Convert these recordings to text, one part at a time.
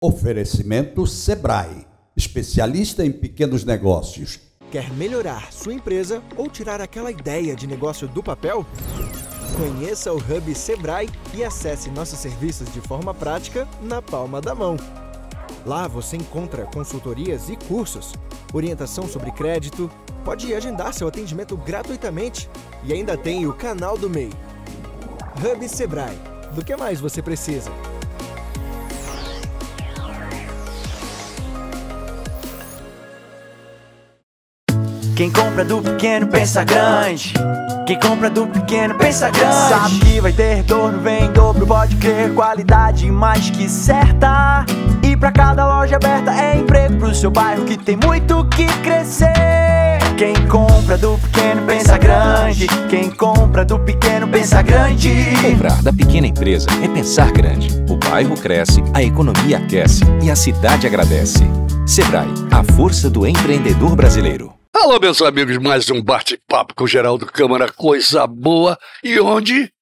Oferecimento Sebrae, especialista em pequenos negócios. Quer melhorar sua empresa ou tirar aquela ideia de negócio do papel? Conheça o Hub Sebrae e acesse nossos serviços de forma prática na palma da mão. Lá você encontra consultorias e cursos, orientação sobre crédito, pode agendar seu atendimento gratuitamente e ainda tem o canal do MEI. Hub Sebrae. Do que mais você precisa? Quem compra do pequeno pensa grande. Quem compra do pequeno pensa grande. Sabe que vai ter retorno, vem em dobro, pode crer. Qualidade mais que certa. E pra cada loja aberta é emprego pro seu bairro que tem muito que crescer. Quem compra do pequeno pensa grande. Quem compra do pequeno pensa grande. Comprar da pequena empresa é pensar grande. O bairro cresce, a economia aquece e a cidade agradece. Sebrae, a força do empreendedor brasileiro. Alô, meus amigos, mais um bate-papo com o Geraldo Câmara, coisa boa. E onde?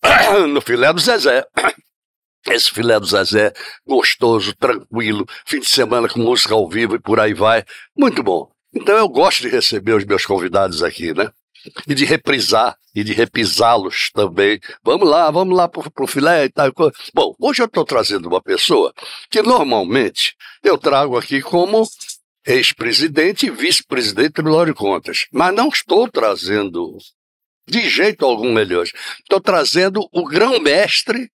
No filé do Zezé. Esse filé do Zezé, gostoso, tranquilo, fim de semana com música ao vivo e por aí vai. Muito bom. Então eu gosto de receber os meus convidados aqui, né? E de reprisar, e de repisá-los também. Vamos lá, vamos lá pro, pro filé e tal. Bom, hoje eu estou trazendo uma pessoa que normalmente eu trago aqui como ex-presidente e vice-presidente do Tribunal de Contas. Mas não estou trazendo de jeito algum melhor. Estou trazendo o grão-mestre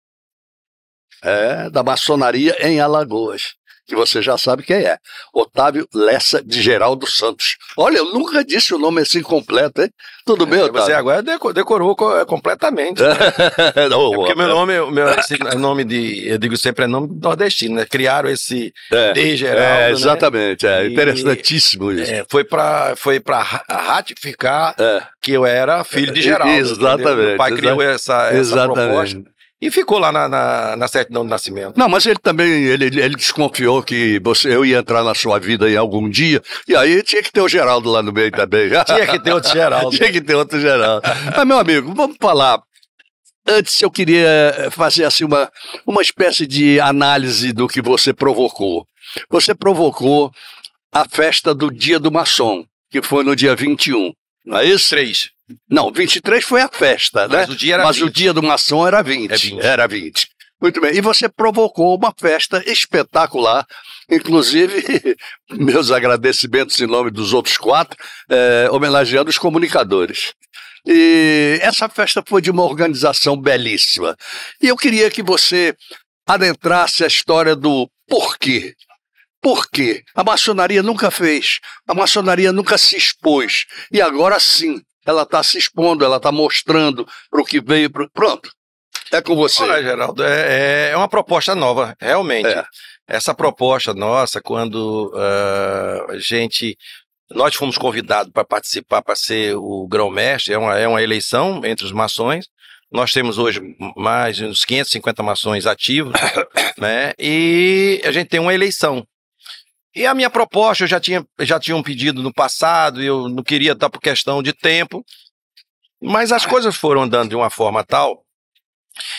é, da maçonaria em Alagoas que você já sabe quem é. Otávio Lessa de Geraldo Santos. Olha, eu nunca disse o nome assim completo, hein? Tudo é, bem, Otávio? Você é, agora decorou completamente. Né? é porque meu nome, meu, nome de, eu digo sempre, é nome nordestino, né? Criaram esse é, de Geraldo. É, né? exatamente, né? é interessantíssimo isso. É, foi para foi pra ratificar é. que eu era filho de Geraldo. Exatamente. Entendeu? Meu pai criou essa, essa proposta. E ficou lá na, na, na certidão de nascimento. Não, mas ele também ele, ele desconfiou que você, eu ia entrar na sua vida em algum dia, e aí tinha que ter o Geraldo lá no meio também. tinha que ter outro Geraldo. tinha que ter outro Geraldo. mas, meu amigo, vamos falar antes eu queria fazer assim uma, uma espécie de análise do que você provocou. Você provocou a festa do Dia do Maçom, que foi no dia 21, não é isso? Três. Não, 23 foi a festa, Mas né? Mas o dia, era Mas 20. O dia de uma ação era 20, é 20. Era 20. Muito bem. E você provocou uma festa espetacular. Inclusive, meus agradecimentos em nome dos outros quatro, é, homenageando os comunicadores. E essa festa foi de uma organização belíssima. E eu queria que você adentrasse a história do porquê por quê? A maçonaria nunca fez, a maçonaria nunca se expôs. E agora sim, ela está se expondo, ela está mostrando para o que veio. Pro... Pronto, é com você. Olha, Geraldo, é, é, é uma proposta nova, realmente. É. Essa proposta nossa, quando uh, a gente. Nós fomos convidados para participar, para ser o grão-mestre, é uma, é uma eleição entre os mações. Nós temos hoje mais uns 550 mações ativos, né? E a gente tem uma eleição. E a minha proposta, eu já tinha, já tinha um pedido no passado, eu não queria estar por questão de tempo, mas as ah. coisas foram andando de uma forma tal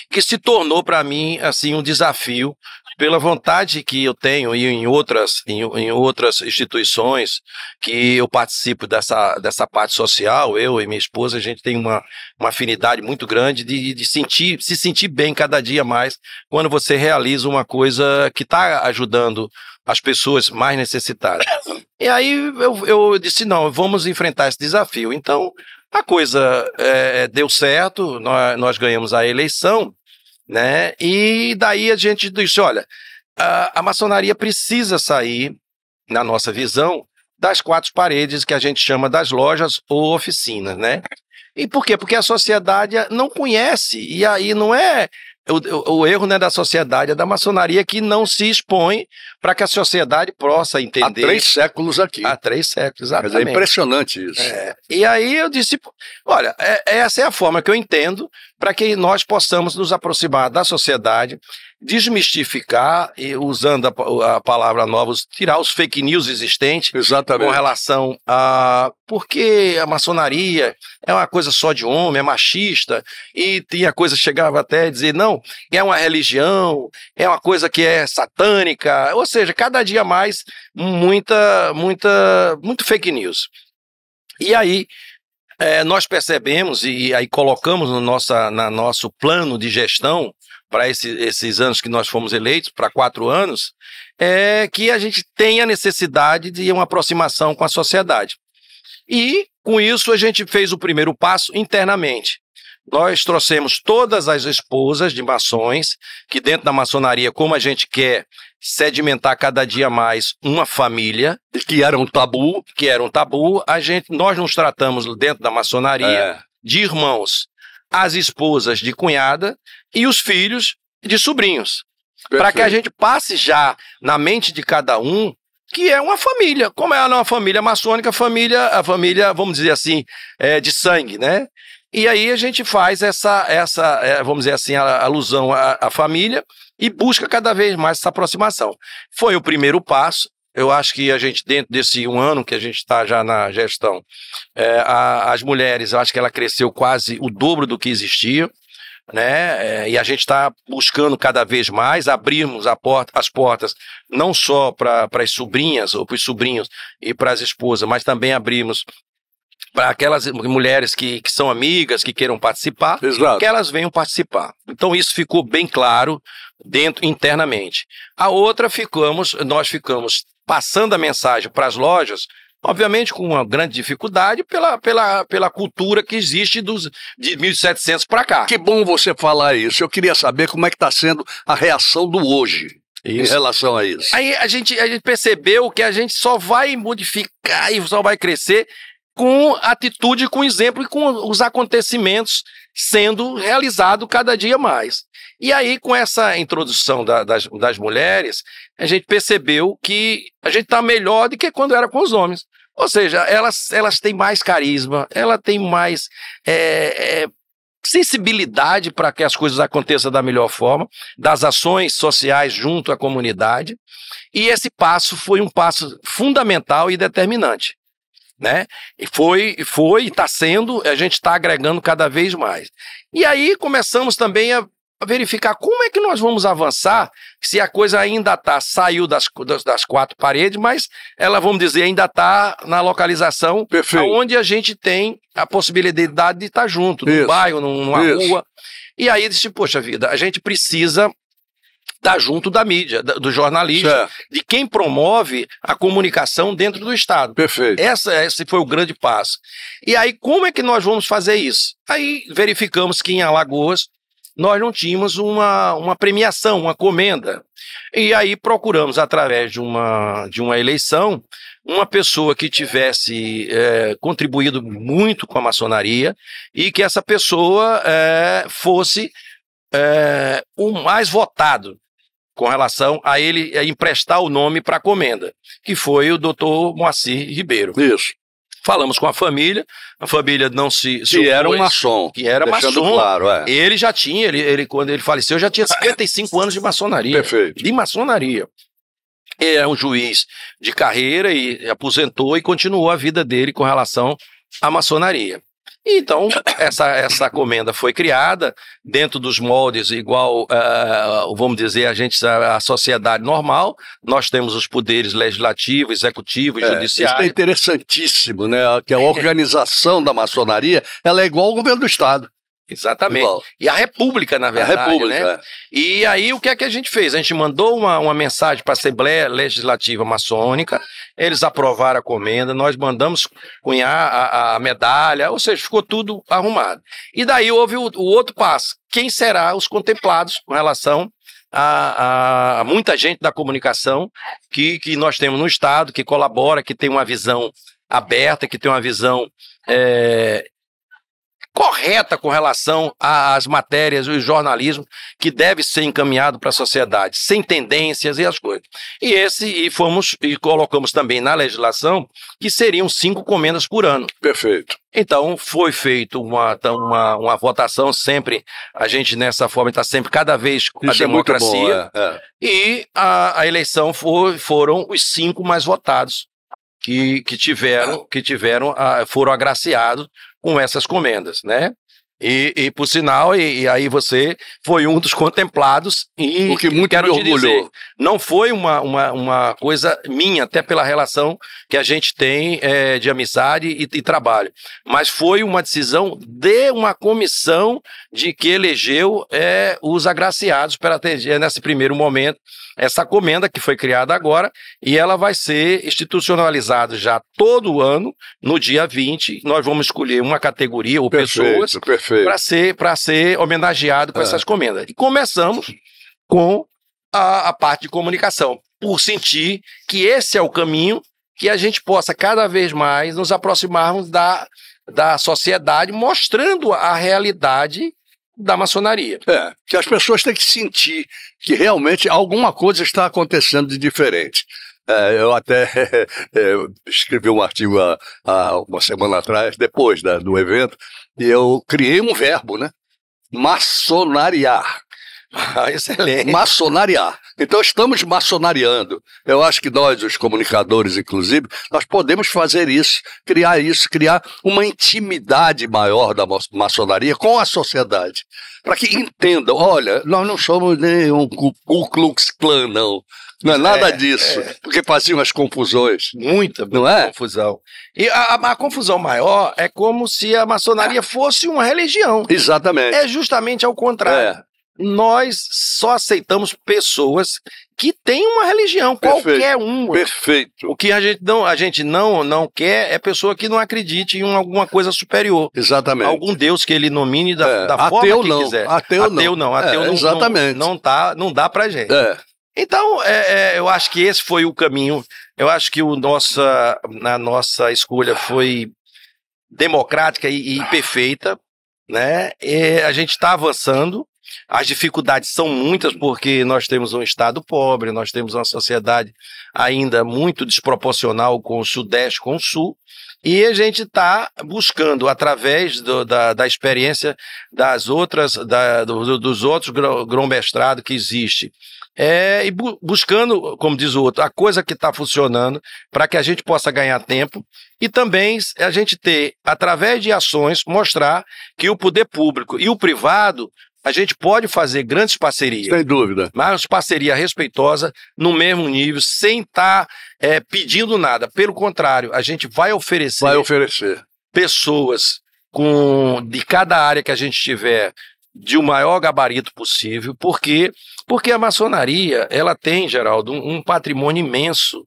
que se tornou para mim assim um desafio pela vontade que eu tenho e em outras em, em, outras instituições que eu participo dessa, dessa parte social, eu e minha esposa, a gente tem uma, uma afinidade muito grande de, de sentir, se sentir bem cada dia mais quando você realiza uma coisa que está ajudando as pessoas mais necessitadas. E aí eu, eu disse, não, vamos enfrentar esse desafio. Então, a coisa é, é deu certo, nós, nós, ganhamos a eleição, né? E daí a gente disse: olha, a, a maçonaria precisa sair, na nossa visão, das quatro paredes que a gente chama das lojas ou oficinas, né? E por quê? Porque a sociedade não conhece, e aí não é o, o, erro não é da sociedade, é da maçonaria que não se expõe para que a sociedade possa entender. Há três séculos aqui. Há três séculos, é exatamente. Mas é impressionante isso. É. E aí eu disse, olha, é, essa é a forma que eu entendo para que nós possamos nos aproximar da sociedade, desmistificar, usando a, a, palavra nova, tirar os fake news existentes Exatamente. com relação a por que a maçonaria é uma coisa só de homem, é machista, e tinha coisa chegava até a dizer, não, é uma religião, é uma coisa que é satânica, ou seja, cada dia mais muita, muita, muito fake news. E aí, é, nós percebemos e aí colocamos no nossa, na nosso plano de gestão para esse, esses anos que nós fomos eleitos, para quatro anos, é que a gente tem a necessidade de uma aproximação com a sociedade. E, com isso, a gente fez o primeiro passo internamente. Nós trouxemos todas as esposas de maçons, que dentro da maçonaria, como a gente quer sedimentar cada dia mais uma família, que era um tabu, que era um tabu, a gente, nós nos tratamos dentro da maçonaria é. de irmãos as esposas de cunhada e os filhos de sobrinhos. Para que a gente passe já na mente de cada um que é uma família. Como ela é uma família maçônica, família, a família, vamos dizer assim, é, de sangue, né? E aí a gente faz essa, essa é, vamos dizer assim, a, alusão à, à família e busca cada vez mais essa aproximação. Foi o primeiro passo. Eu acho que a gente, dentro desse um ano que a gente está já na gestão, é, a, as mulheres, eu acho que ela cresceu quase o dobro do que existia. Né? É, e a gente está buscando cada vez mais a porta, as portas não só para as sobrinhas ou para os sobrinhos e para as esposas, mas também abrimos para aquelas mulheres que, que são amigas, que queiram participar, Exato. que elas venham participar. Então isso ficou bem claro dentro internamente. A outra ficamos, nós ficamos passando a mensagem para as lojas, obviamente com uma grande dificuldade pela, pela, pela cultura que existe dos, de 1700 para cá. Que bom você falar isso. Eu queria saber como é que está sendo a reação do hoje. Isso. Em relação a isso. Aí a gente, a gente percebeu que a gente só vai modificar e só vai crescer com atitude, com exemplo e com os acontecimentos sendo realizado cada dia mais. E aí, com essa introdução da, das, das mulheres, a gente percebeu que a gente está melhor do que quando era com os homens. Ou seja, elas, elas têm mais carisma, ela tem mais é, é, sensibilidade para que as coisas aconteçam da melhor forma, das ações sociais junto à comunidade. E esse passo foi um passo fundamental e determinante né? E foi, foi, está sendo, a gente está agregando cada vez mais. E aí começamos também a verificar como é que nós vamos avançar se a coisa ainda tá saiu das, das, quatro paredes, mas ela, vamos dizer, ainda está na localização Perfeito. onde a gente tem a possibilidade de estar tá junto, no num bairro, numa Isso. rua. E aí disse, poxa vida, a gente precisa está junto da mídia, do jornalista, certo. de quem promove a comunicação dentro do Estado. Perfeito. Essa, esse foi o grande passo. E aí, como é que nós vamos fazer isso? Aí verificamos que em Alagoas nós não tínhamos uma, uma premiação, uma comenda. E aí procuramos, através de uma, de uma eleição, uma pessoa que tivesse é, contribuído muito com a maçonaria e que essa pessoa é, fosse é, o mais votado com relação a ele é, emprestar o nome para a comenda, que foi o doutor Moacir Ribeiro. Isso. Falamos com a família, a família não se. se que opôs, era um maçom. Que era maçom. Claro, é. Ele já tinha, ele, ele, quando ele faleceu, já tinha 55 anos de maçonaria. Perfeito. De maçonaria. Ele era um juiz de carreira e aposentou e continuou a vida dele com relação à maçonaria. Então, essa, essa comenda foi criada dentro dos moldes, igual, uh, vamos dizer, a gente, a, a, sociedade normal, nós temos os poderes legislativo, executivo e é, é judiciário. Isso é interessantíssimo, né? Que a é. organização da maçonaria, ela é igual ao governo do Estado. Exatamente. E a República, na verdade. A né? República. Né? E aí, o que é que a gente fez? A gente mandou uma, uma mensagem para a Assembleia Legislativa Maçônica, eles aprovaram a comenda, nós mandamos cunhar a, a medalha, ou seja, ficou tudo arrumado. E daí houve o, o outro passo: quem será os contemplados com relação a, a, a, muita gente da comunicação que, que nós temos no Estado, que colabora, que tem uma visão aberta, que tem uma visão é, correta com relação às matérias e jornalismo que deve ser encaminhado para a sociedade, sem tendências e as coisas. E esse e fomos e colocamos também na legislação que seriam cinco comendas por ano. Perfeito. Então, foi feito uma, então, uma, uma votação sempre, a gente nessa forma está sempre cada vez com a é democracia. É bom, é. E a, a eleição foi, foram os cinco mais votados que, que tiveram, que tiveram, ah, foram agraciados com essas comendas, né? E, e por sinal, e, e, aí você foi um dos contemplados e o que muito quero me orgulhou. Dizer, não foi uma, uma, uma coisa minha, até pela relação que a gente tem é, de amizade e, trabalho, mas foi uma decisão de uma comissão de que elegeu é, os agraciados para atender nesse primeiro momento essa comenda que foi criada agora e ela vai ser institucionalizada já todo ano, no dia 20, nós vamos escolher uma categoria ou perfeito, pessoas perfeito para ser, ser homenageado com é. essas comendas. E começamos com a, a parte de comunicação, por sentir que esse é o caminho que a gente possa cada vez mais nos aproximarmos da, da sociedade, mostrando a realidade da maçonaria. É, que as pessoas têm que sentir que realmente alguma coisa está acontecendo de diferente. É, eu até é, escrevi um artigo há, há, uma semana atrás, depois da, né, do evento, eu criei um verbo, né? Maçonariar. Ah, excelente. Maçonariar. Então estamos maçonariando. Eu acho que nós, os comunicadores, inclusive, nós podemos fazer isso, criar isso, criar uma intimidade maior da maçonaria com a sociedade. Para que entendam, olha, nós não somos nem um Ku Klux Klan, não. Não é nada é, disso, é. porque faziam as confusões. Muita, não é? confusão. E a, a, a, confusão maior é como se a maçonaria fosse uma religião. Exatamente. É justamente ao contrário. É. Nós só aceitamos pessoas que têm uma religião, Perfeito. qualquer uma. Perfeito. O que a gente não, a gente não, não quer é pessoa que não acredite em alguma coisa superior. Exatamente. Algum Deus que ele nomine da, é. da forma que não. quiser. Ateu, ateu não. Ateu não. Ateu é, não. Exatamente. Não, não, tá, não dá pra gente. É. Então, é, é, eu acho que esse foi o caminho. Eu acho que o nossa, a nossa escolha foi democrática e, e perfeita. Né? E a gente está avançando. As dificuldades são muitas porque nós temos um Estado pobre, nós temos uma sociedade ainda muito desproporcional com o Sudeste, com o Sul. E a gente está buscando, através do, da, da experiência das outras, da, do, dos outros grão-mestrado que existe, é, e bu buscando, como diz o outro, a coisa que está funcionando para que a gente possa ganhar tempo e também a gente ter, através de ações, mostrar que o poder público e o privado a gente pode fazer grandes parcerias. Sem dúvida. Mas parceria respeitosa, no mesmo nível, sem estar tá, é, pedindo nada. Pelo contrário, a gente vai oferecer. Vai oferecer. Pessoas com de cada área que a gente tiver de o maior gabarito possível, porque porque a maçonaria ela tem, Geraldo, um, um patrimônio imenso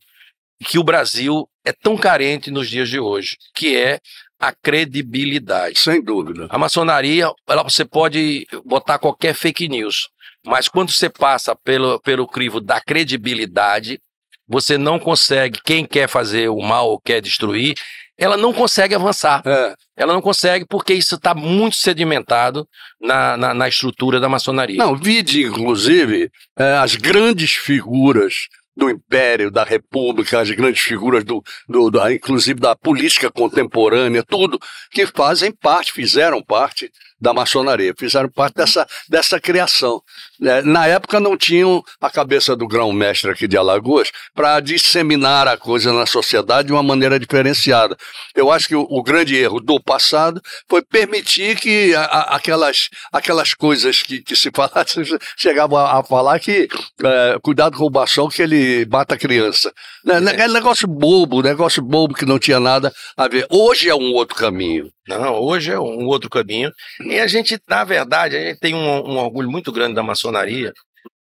que o Brasil é tão carente nos dias de hoje, que é a credibilidade. Sem dúvida. A maçonaria, ela, você pode botar qualquer fake news, mas quando você passa pelo, pelo crivo da credibilidade, você não consegue, quem quer fazer o mal ou quer destruir, ela não consegue avançar. É. Ela não consegue porque isso está muito sedimentado na, na, na, estrutura da maçonaria. Não, vide, inclusive, é, as grandes figuras do Império, da República, as grandes figuras do, do da, inclusive da política contemporânea, tudo que fazem parte, fizeram parte da maçonaria, fizeram parte dessa, dessa criação. Né? Na época não tinham a cabeça do grão-mestre aqui de Alagoas para disseminar a coisa na sociedade de uma maneira diferenciada. Eu acho que o, o grande erro do passado foi permitir que a, a, aquelas, aquelas coisas que, que se falassem, chegavam a, a, falar que é, cuidado com o baixão que ele mata a criança. Né? É, é negócio bobo, negócio bobo que não tinha nada a ver. Hoje é um outro caminho. Não, hoje é um outro caminho. E a gente, na verdade, a gente tem um, um orgulho muito grande da maçonaria,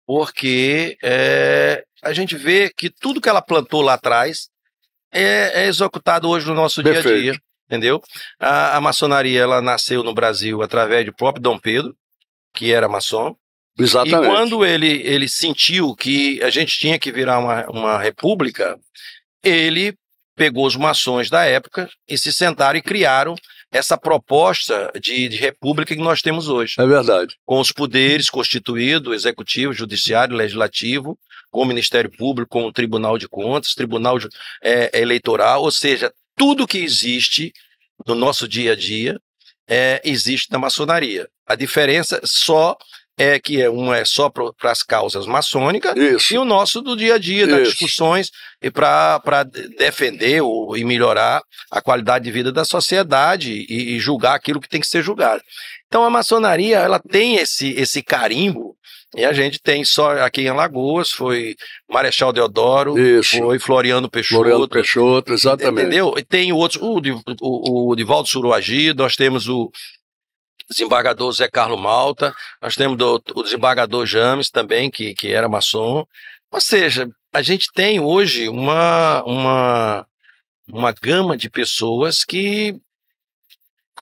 porque é, a gente vê que tudo que ela plantou lá atrás é, é executado hoje no nosso Perfeito. dia a dia. Entendeu? A, a maçonaria ela nasceu no Brasil através do próprio Dom Pedro, que era maçom. Exatamente. E quando ele, ele sentiu que a gente tinha que virar uma, uma república, ele pegou os maçons da época e se sentaram e criaram essa proposta de, de, república que nós temos hoje. É verdade. Com os poderes constituídos, executivo, judiciário, legislativo, com o Ministério Público, com o Tribunal de Contas, Tribunal é, Eleitoral, ou seja, tudo que existe no nosso dia a dia é, existe na maçonaria. A diferença só é que é, um é só para as causas maçônicas Isso. e o nosso do dia a dia, das Isso. discussões, e para defender ou, e melhorar a qualidade de vida da sociedade e, e julgar aquilo que tem que ser julgado. Então a maçonaria ela tem esse, esse carimbo e a gente tem só aqui em Alagoas, foi Marechal Deodoro, Isso. foi Floriano Peixoto. Floriano Peixoto, exatamente. Entendeu? E tem outros, o, o, o, o Divaldo Suruagi, nós temos o desembargador Zé Carlos Malta, nós temos do, o desembargador James também, que, que era maçom. Ou seja, a gente tem hoje uma, uma, uma gama de pessoas que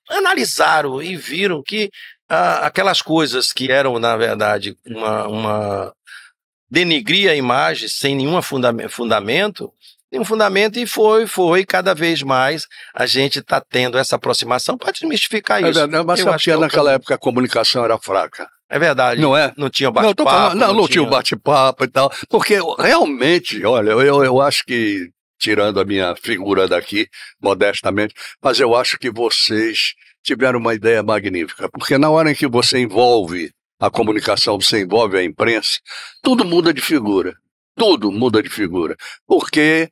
analisaram e viram que ah, aquelas coisas que eram, na verdade, uma, uma denigria a imagem sem nenhum fundamento, tem um fundamento e foi, foi, cada vez mais a gente está tendo essa aproximação para desmistificar é isso. É verdade, mas eu é naquela época a comunicação era fraca. É verdade. Não é? Não tinha bate-papo. Não, não, não, não, tinha, tinha bate-papo e tal. Porque realmente, olha, eu, eu acho que, tirando a minha figura daqui, modestamente, mas eu acho que vocês tiveram uma ideia magnífica. Porque na hora em que você envolve a comunicação, você envolve a imprensa, tudo muda de figura tudo muda de figura, porque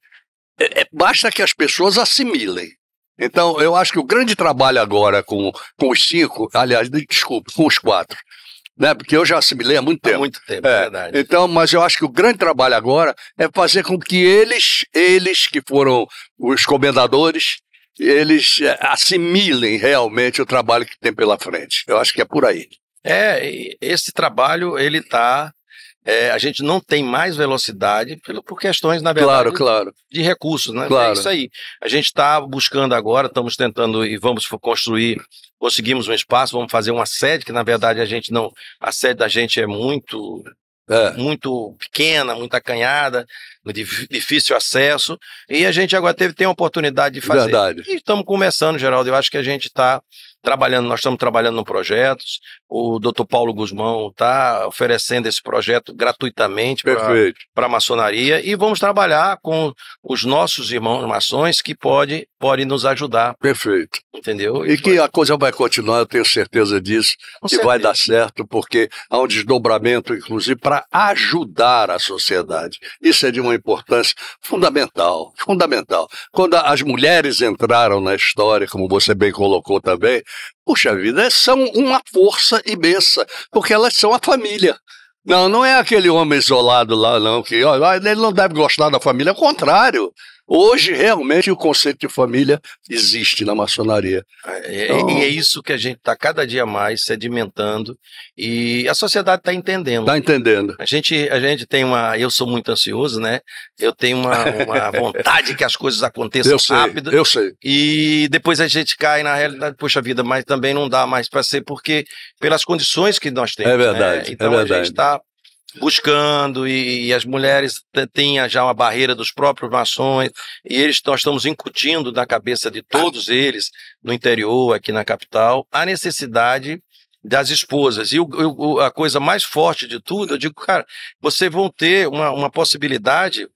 é, é, basta que as pessoas assimilem. Então, eu acho que o grande trabalho agora com, com os cinco, aliás, desculpe, com os quatro, né? Porque eu já assimilei há muito tempo. Há muito tempo, é. verdade. Então, mas eu acho que o grande trabalho agora é fazer com que eles, eles que foram os comendadores, eles é, assimilem realmente o trabalho que tem pela frente. Eu acho que é por aí. É, esse trabalho ele está é, a gente não tem mais velocidade por questões, na verdade, claro, claro. de recursos, né? É claro. É isso aí. A gente está buscando agora, estamos tentando e vamos construir, conseguimos um espaço, vamos fazer uma sede, que na verdade a gente não. A sede da gente é muito. É. muito pequena, muito acanhada, difícil acesso, e a gente agora teve tem a oportunidade de fazer. Verdade. E estamos começando, Geraldo, eu acho que a gente está trabalhando, nós estamos trabalhando no projeto. O doutor Paulo Guzmão está oferecendo esse projeto gratuitamente para a maçonaria e vamos trabalhar com os nossos irmãos maçons que pode pode nos ajudar. Perfeito. Entendeu? E, e que a coisa vai continuar, eu tenho certeza disso, Com que certeza. vai dar certo, porque há um desdobramento, inclusive, para ajudar a sociedade. Isso é de uma importância fundamental, fundamental. Quando as mulheres entraram na história, como você bem colocou também, puxa vida, são uma força imensa, porque elas são a família. Não, não é aquele homem isolado lá, não, que ó, ele não deve gostar da família, é o contrário. Hoje, realmente, o conceito de família existe na maçonaria. É, é, então... e é isso que a gente está cada dia mais sedimentando e a sociedade está entendendo. Está entendendo. A gente, a gente tem uma. Eu sou muito ansioso, né? Eu tenho uma, uma vontade que as coisas aconteçam eu sei, rápido. Eu sei. E depois a gente cai na realidade, poxa vida, mas também não dá mais para ser, porque pelas condições que nós temos. É né? verdade. Né? Então é verdade. a gente está buscando e, e, as mulheres têm já uma barreira dos próprios maçons e eles nós estamos incutindo na cabeça de todos eles no interior aqui na capital a necessidade das esposas e o, o, a coisa mais forte de tudo eu digo cara vocês vão ter uma, uma possibilidade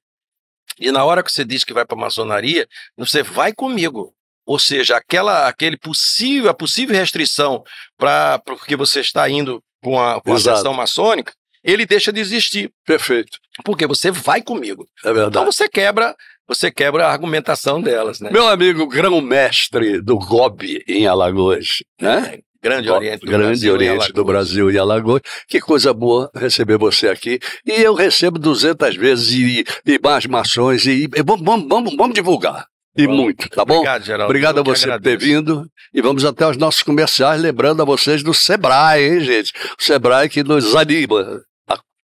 e na hora que você diz que vai para a maçonaria você vai comigo ou seja aquela aquele possível a possível restrição para porque você está indo com a, com a maçônica ele deixa de existir. Perfeito. Porque você vai comigo. É verdade. Então você quebra você quebra a argumentação delas, né? Meu amigo grão-mestre do Gobe em Alagoas, né? É, grande Oriente, do, grande Brasil, Oriente do Brasil e Alagoas. Que coisa boa receber você aqui. E eu recebo 200 vezes e, e mais mações e, e vamos, vamos, vamos, divulgar. E Bom, muito, tá bom? Obrigado, Geraldo. Obrigado a você por ter vindo. E vamos até os nossos comerciais, lembrando a vocês do Sebrae, hein, gente? O Sebrae que nos anima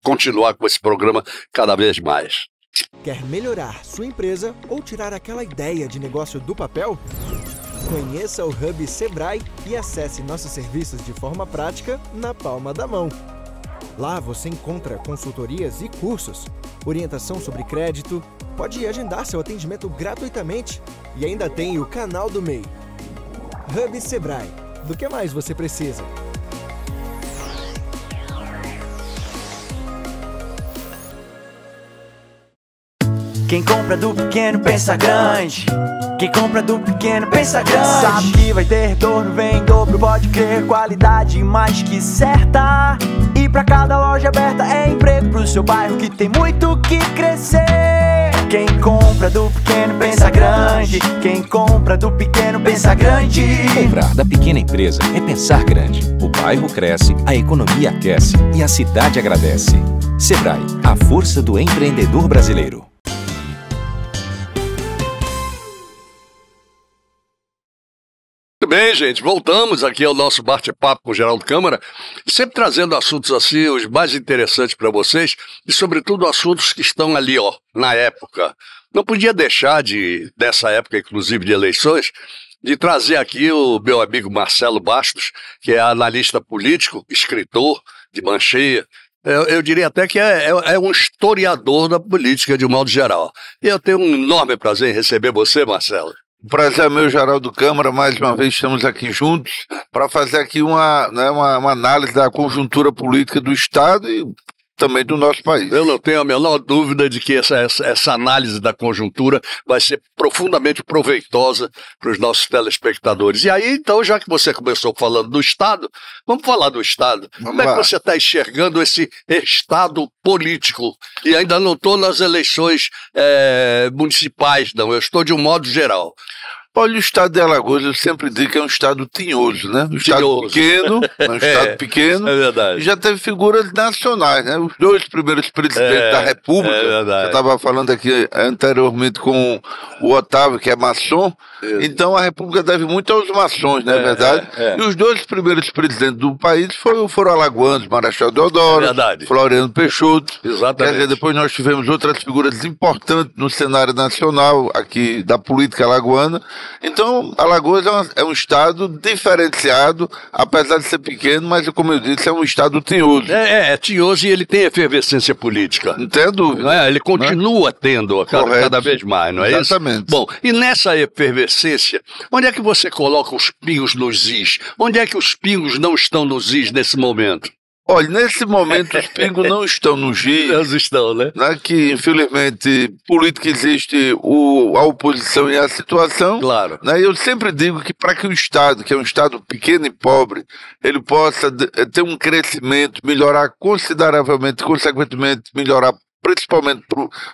continuar com esse programa cada vez mais. Quer melhorar sua empresa ou tirar aquela ideia de negócio do papel? Conheça o Hub Sebrae e acesse nossos serviços de forma prática na palma da mão. Lá você encontra consultorias e cursos, orientação sobre crédito, pode agendar seu atendimento gratuitamente e ainda tem o canal do MEI. Hub Sebrae. Do que mais você precisa? Quem compra do pequeno pensa grande. Quem compra do pequeno pensa grande. Sabe que vai ter retorno, vem dobro, pode crer. Qualidade mais que certa. E pra cada loja aberta é emprego pro seu bairro que tem muito que crescer. Quem compra do pequeno pensa grande. Quem compra do pequeno pensa grande. Comprar da pequena empresa é pensar grande. O bairro cresce, a economia aquece e a cidade agradece. Sebrae, a força do empreendedor brasileiro. Muito bem, gente. Voltamos aqui ao nosso bate-papo com o Geraldo Câmara, sempre trazendo assuntos assim, os mais interessantes para vocês, e sobretudo assuntos que estão ali, ó, na época. Não podia deixar de, dessa época, inclusive de eleições, de trazer aqui o meu amigo Marcelo Bastos, que é analista político, escritor de mancheia, eu, eu, diria até que é, é, é, um historiador da política de um modo geral. E eu tenho um enorme prazer em receber você, Marcelo. Prazer meu, Geraldo Câmara, mais uma vez estamos aqui juntos para fazer aqui uma, né, uma, uma, análise da conjuntura política do Estado e também do nosso país. Eu não tenho a menor dúvida de que essa, essa, essa análise da conjuntura vai ser profundamente proveitosa para os nossos telespectadores. E aí, então, já que você começou falando do Estado, vamos falar do Estado. Vamos Como é que você está enxergando esse Estado político? E ainda não estou nas eleições é, municipais, não, eu estou de um modo geral. Olha, o estado de Alagoas, eu sempre digo que é um estado tinhoso, né? Um estado tinhoso. pequeno, um estado é, pequeno. É verdade. Já teve figuras nacionais, né? Os dois primeiros presidentes é, da República. É verdade. Eu estava falando aqui anteriormente com o Otávio, que é maçom. Então a República deve muito aos maçons, não é, é verdade? É, é. E os dois primeiros presidentes do país foram, foram alagoanos, Marechal Deodoro, Floriano Peixoto. Exatamente. Quer dizer, depois nós tivemos outras figuras importantes no cenário nacional aqui da política alagoana. Então, Alagoas é, é um estado diferenciado, apesar de ser pequeno, mas como eu disse, é um estado tinhoso. É, é, é tinhoso e ele tem efervescência política. Não tem dúvida. É? Ele né? continua né? tendo cada, cada, vez mais, não é Exatamente. isso? Bom, e nessa efervescência, onde é que você coloca os pingos nos is? Onde é que os pingos não estão nos is nesse momento? Olha, nesse momento os pingos não estão no giro, Eles estão, né? né? Que, infelizmente, política existe o, a oposição e a situação. Claro. Né? Eu sempre digo que para que o Estado, que é um Estado pequeno e pobre, ele possa ter um crescimento, melhorar consideravelmente, consequentemente, melhorar principalmente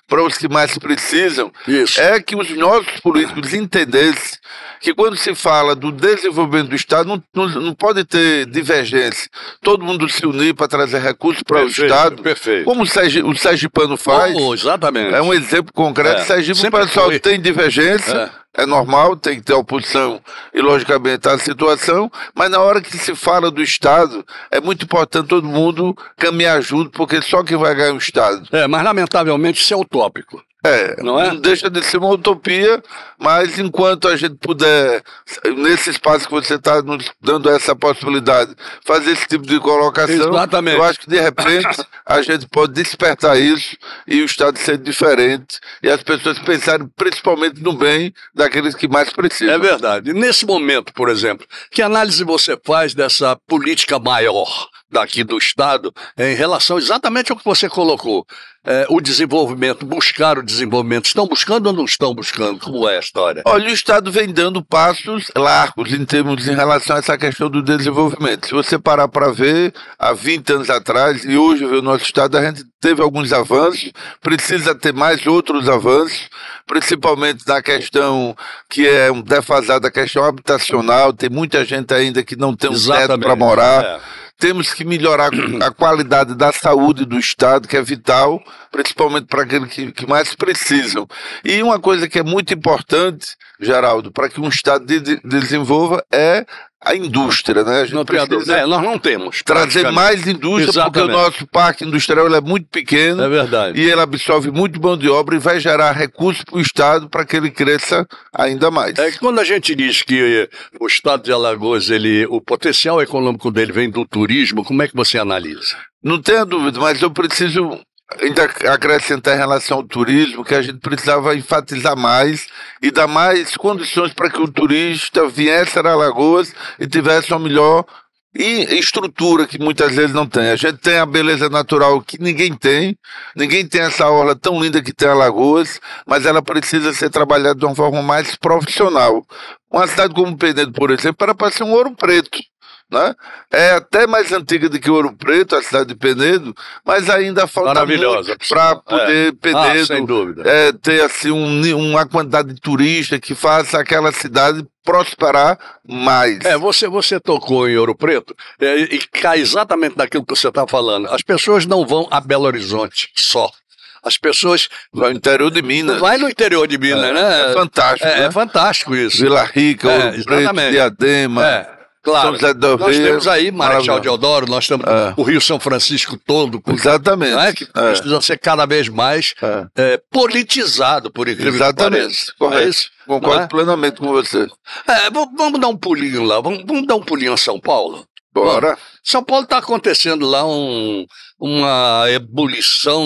para os que mais precisam, Isso. é que os nossos políticos entendessem que quando se fala do desenvolvimento do Estado, não, não, não pode ter divergência. Todo mundo se unir para trazer recursos para perfeito, o Estado. Perfeito. Como o, Sergi, Sergipano faz. Oh, exatamente. É um exemplo concreto. É. Sergipe, o pessoal tem divergência. É é normal, tem que ter oposição e, logicamente, a situação, mas na hora que se fala do Estado, é muito importante todo mundo caminhar junto, porque só que vai ganhar é o Estado. É, mas lamentavelmente isso é utópico. É, não, é? não deixa de ser uma utopia, mas enquanto a gente puder, nesse espaço que você está nos dando essa possibilidade, fazer esse tipo de colocação, Exatamente. eu acho que de repente a gente pode despertar isso e o Estado ser diferente e as pessoas pensarem principalmente no bem daqueles que mais precisam. É verdade. Nesse momento, por exemplo, que análise você faz dessa política maior? daqui do Estado em relação exatamente ao que você colocou. É, o desenvolvimento, buscar o desenvolvimento. Estão buscando ou não estão buscando? Como é a história? Olha, o Estado vem dando passos largos em termos em relação a essa questão do desenvolvimento. Se você parar para ver, há 20 anos atrás e hoje o nosso Estado, a gente teve alguns avanços, precisa ter mais outros avanços, principalmente na questão que é um defasada, a questão habitacional, tem muita gente ainda que não tem um Exatamente. teto para morar. É. Temos que melhorar a qualidade da saúde do Estado, que é vital, principalmente para aqueles que, que mais precisam. E uma coisa que é muito importante, Geraldo, para que um Estado de, de, desenvolva é a indústria, né? A não, precisa, é, nós não temos. Trazer mais indústria, Exatamente. porque o nosso parque industrial é muito pequeno. É verdade. E ele absorve muito mão de obra e vai gerar recursos para o Estado para que ele cresça ainda mais. É, quando a gente diz que o Estado de Alagoas, ele, o potencial econômico dele vem do turismo, como é que você analisa? Não tenho dúvida, mas eu preciso ainda acrescentar em relação ao turismo que a gente precisava enfatizar mais e dar mais condições para que o turista viesse a Alagoas e tivesse uma melhor e estrutura que muitas vezes não tem. A gente tem a beleza natural que ninguém tem, ninguém tem essa orla tão linda que tem Alagoas, mas ela precisa ser trabalhada de uma forma mais profissional. Uma cidade como Penedo, por exemplo, era para ser um ouro preto né? É até mais antiga do que Ouro Preto, a cidade de Penedo, mas ainda falta muito para poder é. Ah, Penedo ah, É, ter assim um, uma quantidade de turista que faça aquela cidade prosperar mais. É, você, você tocou em Ouro Preto é, e cai exatamente naquilo que você está falando. As pessoas não vão a Belo Horizonte só. As pessoas. Vai no interior de Minas. Vai no interior de Minas, é, né? É fantástico. É, é né? é fantástico isso. Vila Rica, é, Ouro Preto, Diadema. É. Claro. São José do nós Rio. temos aí Marechal Deodoro, nós temos é. o Rio São Francisco todo. Com, Exatamente. Né, que é. precisa ser cada vez mais é. é politizado, por incrível Exatamente. que pareça. É Correto. Isso, Concordo é? plenamente com você. vamos dar um pulinho lá. Vamos, vamos, dar um pulinho a São Paulo. Bora. São Paulo está acontecendo lá um, uma ebulição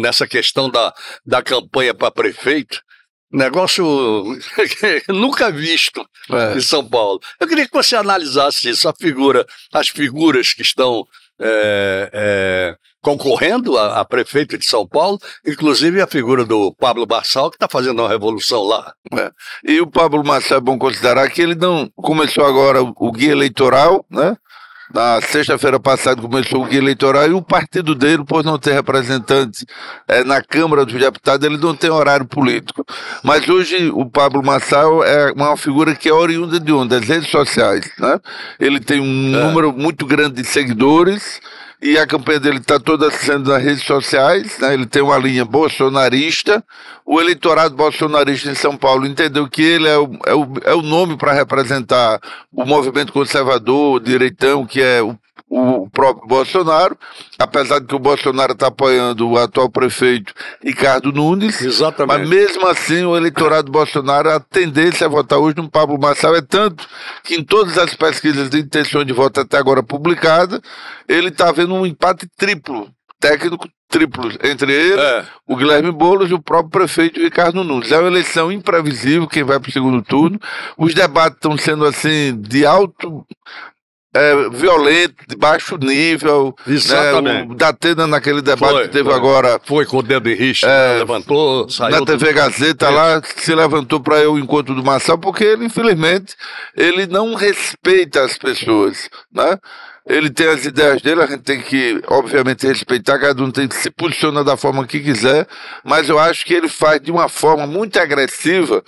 nessa questão da, da campanha para prefeito. Negócio nunca visto é. em São Paulo. Eu queria que você analisasse isso, a figura, as figuras que estão é, é, concorrendo a, a, prefeito de São Paulo, inclusive a figura do Pablo Marçal, que está fazendo uma revolução lá. É. E o Pablo Marçal é bom considerar que ele não começou agora o, o guia eleitoral, né? Na sexta-feira passada começou o guia eleitoral e o partido dele, por não ter representantes é, na Câmara dos Deputados, ele não tem horário político. Mas hoje o Pablo Massal é uma figura que é oriunda de onde? Das redes sociais. Né? Ele tem um é. número muito grande de seguidores e a campanha dele está toda sendo nas redes sociais, né? ele tem uma linha bolsonarista. O eleitorado bolsonarista em São Paulo entendeu que ele é o, é o, é o nome para representar o movimento conservador, o direitão, que é o o próprio Bolsonaro, apesar de que o Bolsonaro está apoiando o atual prefeito Ricardo Nunes. Exatamente. Mas mesmo assim, o eleitorado Bolsonaro, a tendência a é votar hoje no Pablo Marçal é tanto que em todas as pesquisas de intenção de voto até agora publicada, ele está vendo um empate triplo, técnico triplo, entre ele, é. o Guilherme Boulos e o próprio prefeito Ricardo Nunes. É uma eleição imprevisível, quem vai para o segundo turno. Os debates estão sendo assim de alto é, violento, de baixo nível. Né? Exatamente. Né, o Datena, naquele debate foi, que teve foi. agora. Foi com o dedo em rixa, é, levantou, saiu. Na TV Gazeta lá, se levantou para o encontro do Marçal, porque ele, infelizmente, ele não respeita as pessoas. Né? ele tem as ideias dele, a gente tem que, obviamente, respeitar, cada um tem que se posicionar da forma que quiser, mas eu acho que ele faz de uma forma muito agressiva,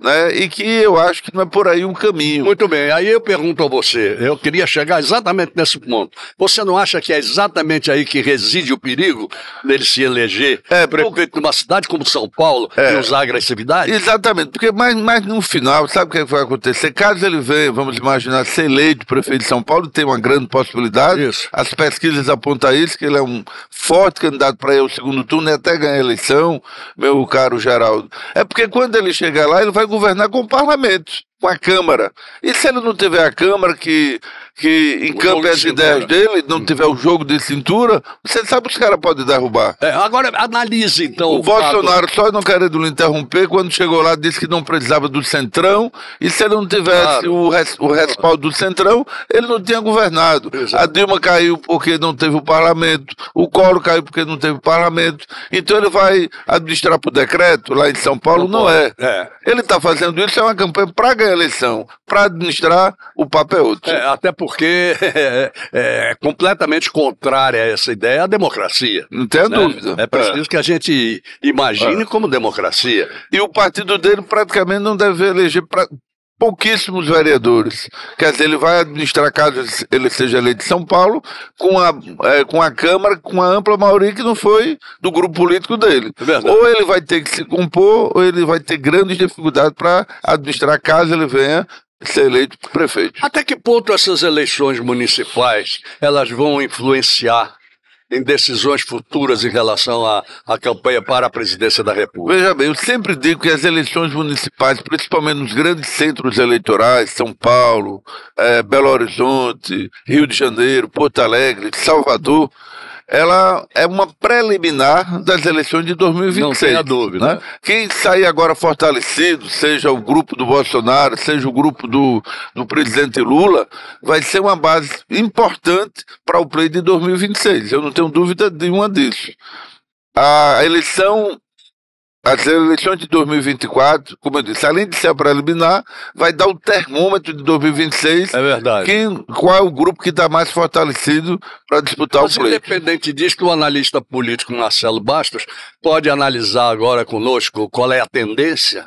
né? E que eu acho que não é por aí um caminho. Muito bem, aí eu pergunto a você, eu queria chegar exatamente nesse ponto. Você não acha que é exatamente aí que reside o perigo dele se eleger é, prefeito de uma cidade como São Paulo é, e usar agressividade? Exatamente, porque mais, mais no final, sabe o que vai acontecer? Caso ele venha, vamos imaginar, ser eleito prefeito de São Paulo, tem uma grande possibilidade possibilidades. Isso. As pesquisas apontam isso, que ele é um forte candidato para ir ao segundo turno e até ganhar a eleição, meu caro Geraldo. É porque quando ele chegar lá, ele vai governar com o parlamento, com a Câmara. E se ele não tiver a Câmara que que encampe as ideias dele, não hum. tiver o jogo de cintura, você sabe que os caras podem derrubar. É, agora analise então. O, o Bolsonaro fato... só não querendo lhe interromper, quando chegou lá disse que não precisava do Centrão, e se ele não tivesse claro. o, res, o respaldo do Centrão, ele não tinha governado. Exato. A Dilma caiu porque não teve o parlamento, o Colo caiu porque não teve o parlamento, então ele vai administrar por decreto lá em São Paulo? Não, não é. é. Ele está fazendo isso, é uma campanha para ganhar eleição, para administrar o papel. É, é, até porque porque é, é completamente contrária a essa ideia é a democracia. Não tem né? dúvida. É preciso é. que a gente imagine é. como democracia. E o partido dele praticamente não deve eleger pra pouquíssimos vereadores. Quer dizer, ele vai administrar, caso ele seja eleito de São Paulo, com a, é, com a Câmara, com a ampla maioria que não foi do grupo político dele. É ou ele vai ter que se compor, ou ele vai ter grandes dificuldades para administrar, caso ele venha ser eleito prefeito. Até que ponto essas eleições municipais elas vão influenciar em decisões futuras em relação à, à campanha para a presidência da República? Veja bem, eu sempre digo que as eleições municipais, principalmente nos grandes centros eleitorais, São Paulo, é, Belo Horizonte, Rio de Janeiro, Porto Alegre, Salvador, ela é uma preliminar das eleições de 2026. Não tenha dúvida. Né? Quem sair agora fortalecido, seja o grupo do Bolsonaro, seja o grupo do, do presidente Lula, vai ser uma base importante para o pleito de 2026. Eu não tenho dúvida nenhuma disso. A eleição as eleições de 2024, como eu disse, além de ser a preliminar, vai dar o termômetro de 2026. É verdade. Quem, qual é o grupo que está mais fortalecido para disputar Mas o pleito? Independente disso, que o analista político Marcelo Bastos pode analisar agora conosco qual é a tendência?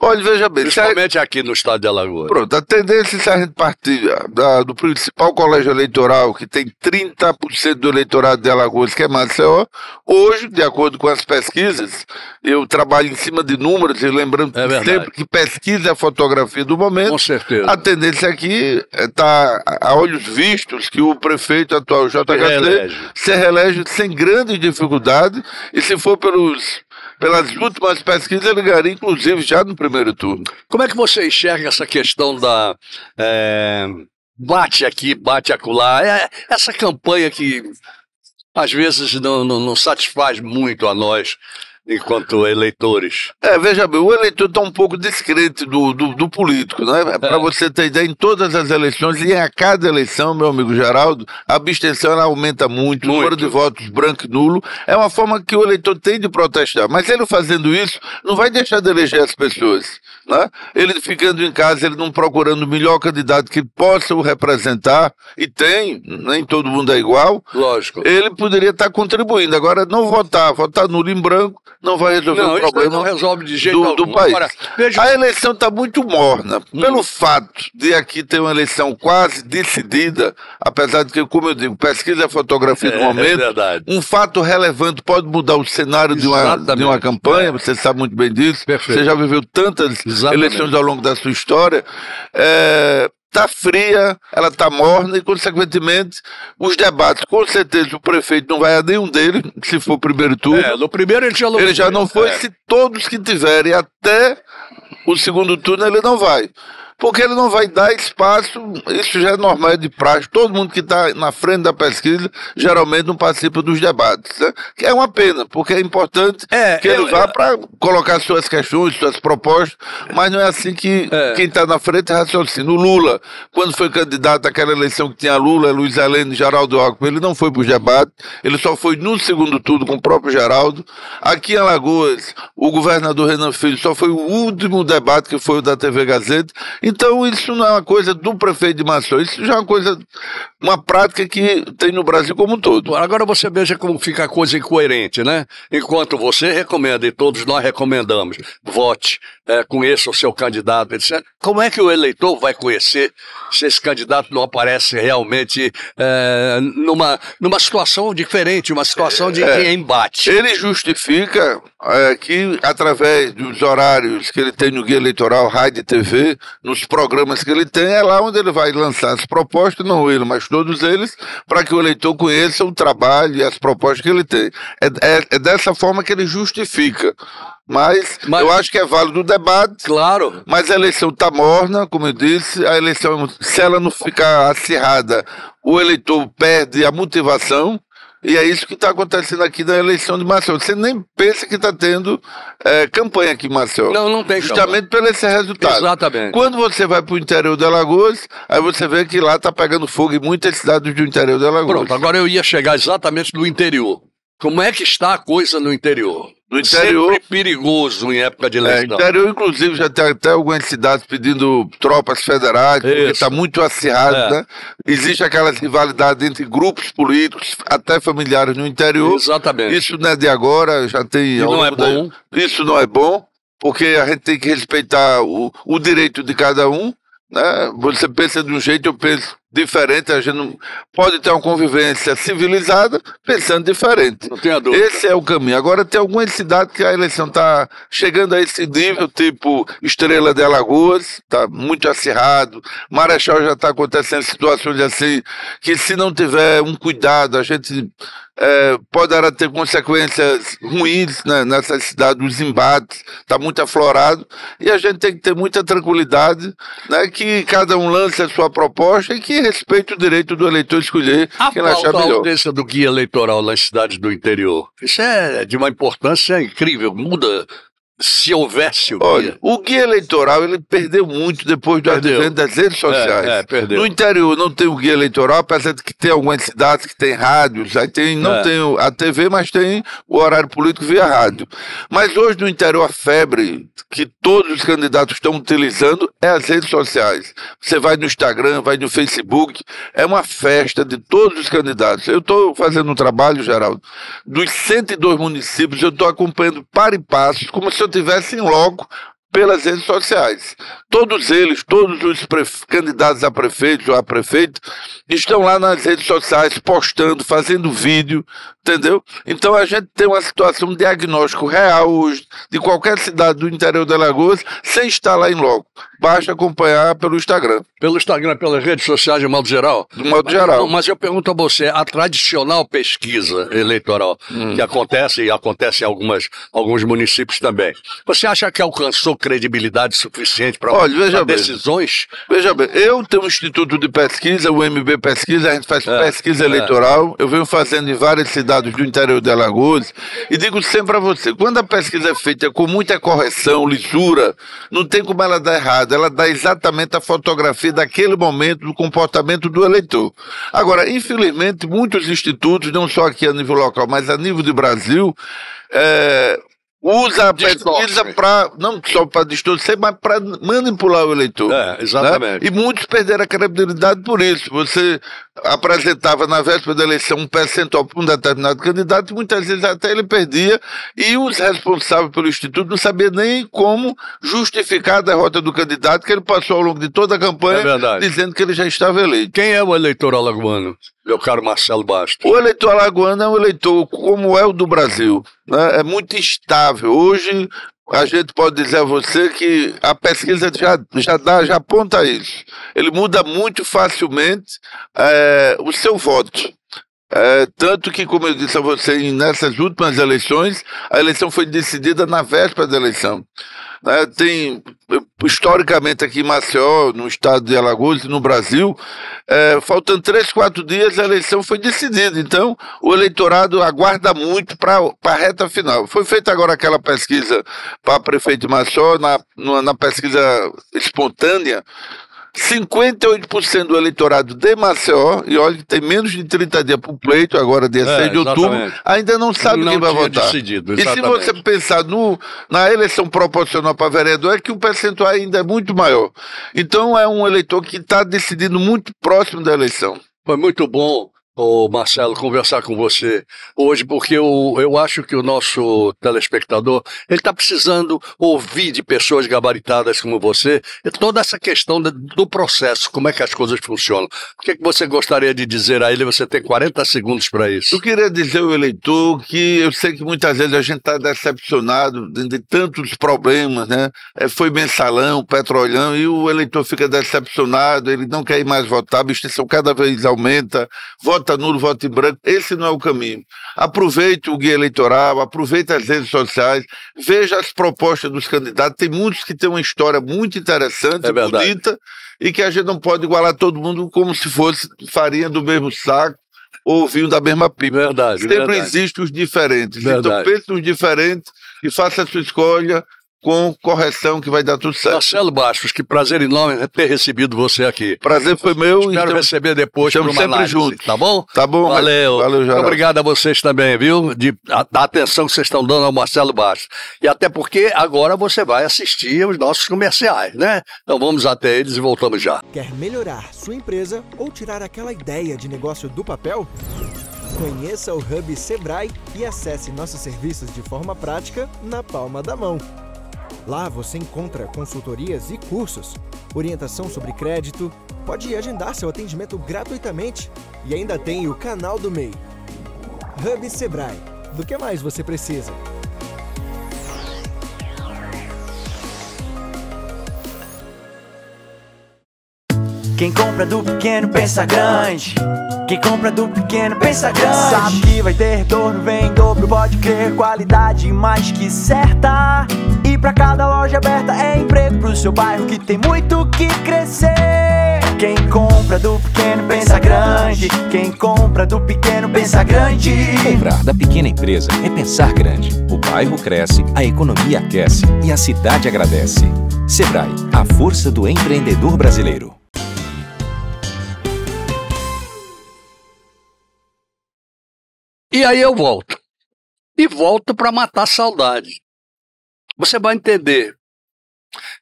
Olha, veja bem. Principalmente a... aqui no estado de Alagoas. Pronto, a tendência se a gente partir da, do principal colégio eleitoral, que tem 30% do eleitorado de Alagoas, que é Maceió, hoje, de acordo com as pesquisas, eu trabalho em cima de números, e lembrando é sempre que pesquisa é a fotografia do momento. Com certeza. A tendência aqui está é a olhos vistos que o prefeito atual, JHC, se reelege sem grande dificuldade, e se for pelos pelas últimas pesquisas, ele ganharia, inclusive, já no primeiro turno. Como é que você enxerga essa questão da. É, bate aqui, bate acolá? É, essa campanha que às vezes não, não, não, satisfaz muito a nós enquanto eleitores. É, veja bem, o eleitor está um pouco descrente do, do, do político, né? É. Para é. você ter ideia, em todas as eleições e é a cada eleição, meu amigo Geraldo, a abstenção aumenta muito, muito, o número de votos branco e nulo é uma forma que o eleitor tem de protestar. Mas ele fazendo isso, não vai deixar de eleger as pessoas. Né? Ele ficando em casa, ele não procurando o melhor candidato que possa o representar, e tem, nem todo mundo é igual. Lógico. Ele poderia estar tá contribuindo. Agora, não votar, votar nulo em branco, não vai resolver não, o problema não resolve de jeito do, do país. Agora, veja... A eleição está muito morna. Hum. Pelo fato de aqui ter uma eleição quase decidida, apesar de que, como eu digo, pesquisa é fotografia é, do momento, é um fato relevante pode mudar o cenário de uma, de uma campanha, é. você sabe muito bem disso. Perfeito. Você já viveu tantas Exatamente. eleições ao longo da sua história. É, está fria, ela está morna e, consequentemente, os debates, com certeza, o prefeito não vai a nenhum deles, se for primeiro turno. É, no primeiro ele já não, ele já não foi. É. Se todos que tiverem até o segundo turno, ele não vai. Porque ele não vai dar espaço, isso já é normal é de praxe. Todo mundo que está na frente da pesquisa geralmente não participa dos debates. Né? Que é uma pena, porque é importante é, que ele eu, vá para colocar suas questões, suas propostas, mas não é assim que é. quem está na frente raciocina. O Lula, quando foi candidato àquela eleição que tinha Lula, Luiz Helene e Geraldo Alckmin, ele não foi para os debates, ele só foi no segundo turno com o próprio Geraldo. Aqui em Alagoas, o governador Renan Filho só foi o último debate que foi o da TV Gazeta. Então, isso não é uma coisa do prefeito de Mações, isso já é uma coisa, uma prática que tem no Brasil como um todo. Agora você veja como fica a coisa incoerente, né? Enquanto você recomenda, e todos nós recomendamos, vote, é, conheça o seu candidato, etc. Como é que o eleitor vai conhecer se esse candidato não aparece realmente é, numa, numa situação diferente, uma situação de é, é embate? Ele justifica é, que através dos horários que ele tem no Guia Eleitoral, Rádio TV, nos programas que ele tem, é lá onde ele vai lançar as propostas, não ele, mas todos eles, para que o eleitor conheça o trabalho e as propostas que ele tem. É, é, é dessa forma que ele justifica. Mas, mas, eu acho que é válido o debate. Claro. Mas a eleição está morna, como eu disse. A eleição, se ela não ficar acirrada, o eleitor perde a motivação e é isso que está acontecendo aqui na eleição de Marcelo. Você nem pensa que está tendo é, campanha aqui Marcelo? Não, não tem Justamente campanha. pelo esse resultado. Exatamente. Quando você vai para o interior de Alagoas, aí você vê que lá está pegando fogo em muitas cidades do interior de Alagoas. Pronto, agora eu ia chegar exatamente no interior. Como é que está a coisa no interior? No interior. Sempre perigoso em época de é, eleição. É, interior, inclusive, já tem até algumas cidades pedindo tropas federais, Isso. porque está muito acirrado, é. né? Existe aquela rivalidade entre grupos políticos, até familiares no interior. Exatamente. Isso não é de agora, já tem. Isso não é bom. Da... Isso não é bom, porque a gente tem que respeitar o, o direito de cada um. Né? Você pensa de um jeito, eu penso diferente, a gente não pode ter uma convivência civilizada pensando diferente. Não tenha dúvida. Esse é o caminho. Agora, tem algumas cidades que a eleição está chegando a esse nível, tipo Estrela de Alagoas, está muito acirrado, Marechal já está acontecendo situações assim, que se não tiver um cuidado, a gente é, poderá ter consequências ruins né, nessa cidade, os embates, está muito aflorado, e a gente tem que ter muita tranquilidade, né, que cada um lance a sua proposta e que respeito respeita o direito do eleitor escolher a quem ele achar melhor. A ausência do guia eleitoral nas cidades do interior. Isso é de uma importância incrível, muda se houvesse o Olha, guia. O guia eleitoral ele perdeu muito depois do advento das redes sociais. É, é, No interior não tem o guia eleitoral, apesar de que tem algumas cidades que tem rádios, aí tem, não é. tem a TV, mas tem o horário político via rádio. Mas hoje no interior a febre que todos os candidatos estão utilizando é as redes sociais. Você vai no Instagram, vai no Facebook, é uma festa de todos os candidatos. Eu estou fazendo um trabalho, Geraldo, dos 102 municípios, eu estou acompanhando para e passos, como se tivessem logo pelas redes sociais. Todos eles, todos os candidatos a prefeito ou a prefeito, estão lá nas redes sociais postando, fazendo vídeo, entendeu? Então a gente tem uma situação, um diagnóstico real hoje de qualquer cidade do interior de Alagoas sem estar lá em loco. Basta acompanhar pelo Instagram. Pelo Instagram, pelas redes sociais de modo geral? De modo geral. Mas eu pergunto a você, a tradicional pesquisa eleitoral hum. que acontece e acontece em algumas, alguns municípios também, você acha que alcançou credibilidade suficiente para decisões? Veja bem, eu tenho um instituto de pesquisa, o MB Pesquisa, a gente faz é, pesquisa é. eleitoral, eu venho fazendo em várias cidades estados do interior de Alagoas, e digo sempre para você, quando a pesquisa é feita com muita correção, lisura, não tem como ela dar errado, ela dá exatamente a fotografia daquele momento, do comportamento do eleitor. Agora, infelizmente, muitos institutos, não só aqui a nível local, mas a nível de Brasil, é, usa pesquisa para, não só para distorcer, mas para manipular o eleitor. É, né? exatamente. Né? E muitos perderam a credibilidade por isso. Você apresentava na véspera da eleição um percentual para um determinado candidato, muitas vezes até ele perdia, e os responsáveis pelo Instituto não sabiam nem como justificar a derrota do candidato, que ele passou ao longo de toda a campanha é dizendo que ele já estava eleito. Quem é o eleitor alagoano? meu caro Marcelo Bastos? O eleitor alagoano é um eleitor como é o do Brasil, né? é muito instável. Hoje a gente pode dizer a você que a pesquisa já, já, dá, já aponta isso. Ele muda muito facilmente é, o seu voto. É, tanto que, como eu disse a vocês, nessas últimas eleições, a eleição foi decidida na véspera da eleição. É, tem, historicamente, aqui em Maceió, no estado de Alagoas e no Brasil, é, faltando três, quatro dias, a eleição foi decidida. Então, o eleitorado aguarda muito para a reta final. Foi feita agora aquela pesquisa para prefeito de Maceió, na, na pesquisa espontânea, 58% do eleitorado de Maceió, e olha que tem menos de 30 dias para o pleito, agora dia é, 6 de outubro, ainda não sabe não quem vai votar. Decidido, e se você pensar no, na eleição proporcional para vereador, é que o percentual ainda é muito maior. Então é um eleitor que está decidindo muito próximo da eleição. Foi muito bom Ô Marcelo, conversar com você hoje, porque eu, eu acho que o nosso telespectador ele está precisando ouvir de pessoas gabaritadas como você toda essa questão do processo, como é que as coisas funcionam. O que, é que você gostaria de dizer a ele? Você tem 40 segundos para isso. Eu queria dizer ao eleitor que eu sei que muitas vezes a gente está decepcionado de tantos problemas, né? É, foi mensalão, petrolhão, e o eleitor fica decepcionado, ele não quer ir mais votar, a abstenção cada vez aumenta, vota voto tá nulo, voto em branco, esse não é o caminho. Aproveite o guia eleitoral, aproveite as redes sociais, veja as propostas dos candidatos. Tem muitos que têm uma história muito interessante, é bonita, e que a gente não pode igualar todo mundo como se fosse farinha do mesmo saco ou vinho da mesma pipa. Verdade, Sempre verdade. existem os diferentes. Então, verdade. Então pense nos diferentes e faça a sua escolha com correção que vai dar tudo certo. Marcelo Bastos, que prazer enorme ter recebido você aqui. Prazer foi meu. Espero então, receber depois para uma sempre junto. juntos. Tá bom? Tá bom. Valeu. Valeu, Geraldo. Obrigado a vocês também, viu? De, a, da atenção que vocês estão dando ao Marcelo Bastos. E até porque agora você vai assistir os nossos comerciais, né? Então vamos até eles e voltamos já. Quer melhorar sua empresa ou tirar aquela ideia de negócio do papel? Conheça o Hub Sebrae e acesse nossos serviços de forma prática na palma da mão. Lá você encontra consultorias e cursos, orientação sobre crédito, pode agendar seu atendimento gratuitamente e ainda tem o canal do MEI. Hub Sebrae. Do que mais você precisa? Quem compra do pequeno pensa grande. Quem compra do pequeno pensa grande. Sabe que vai ter retorno, vem dobro, pode crer, qualidade mais que certa. E pra cada loja aberta é emprego pro seu bairro que tem muito que crescer. Quem compra do pequeno pensa grande. Quem compra do pequeno pensa grande. Comprar da pequena empresa é pensar grande. O bairro cresce, a economia aquece e a cidade agradece. Sebrae, a força do empreendedor brasileiro. E aí eu volto. E volto para matar a saudade. Você vai entender.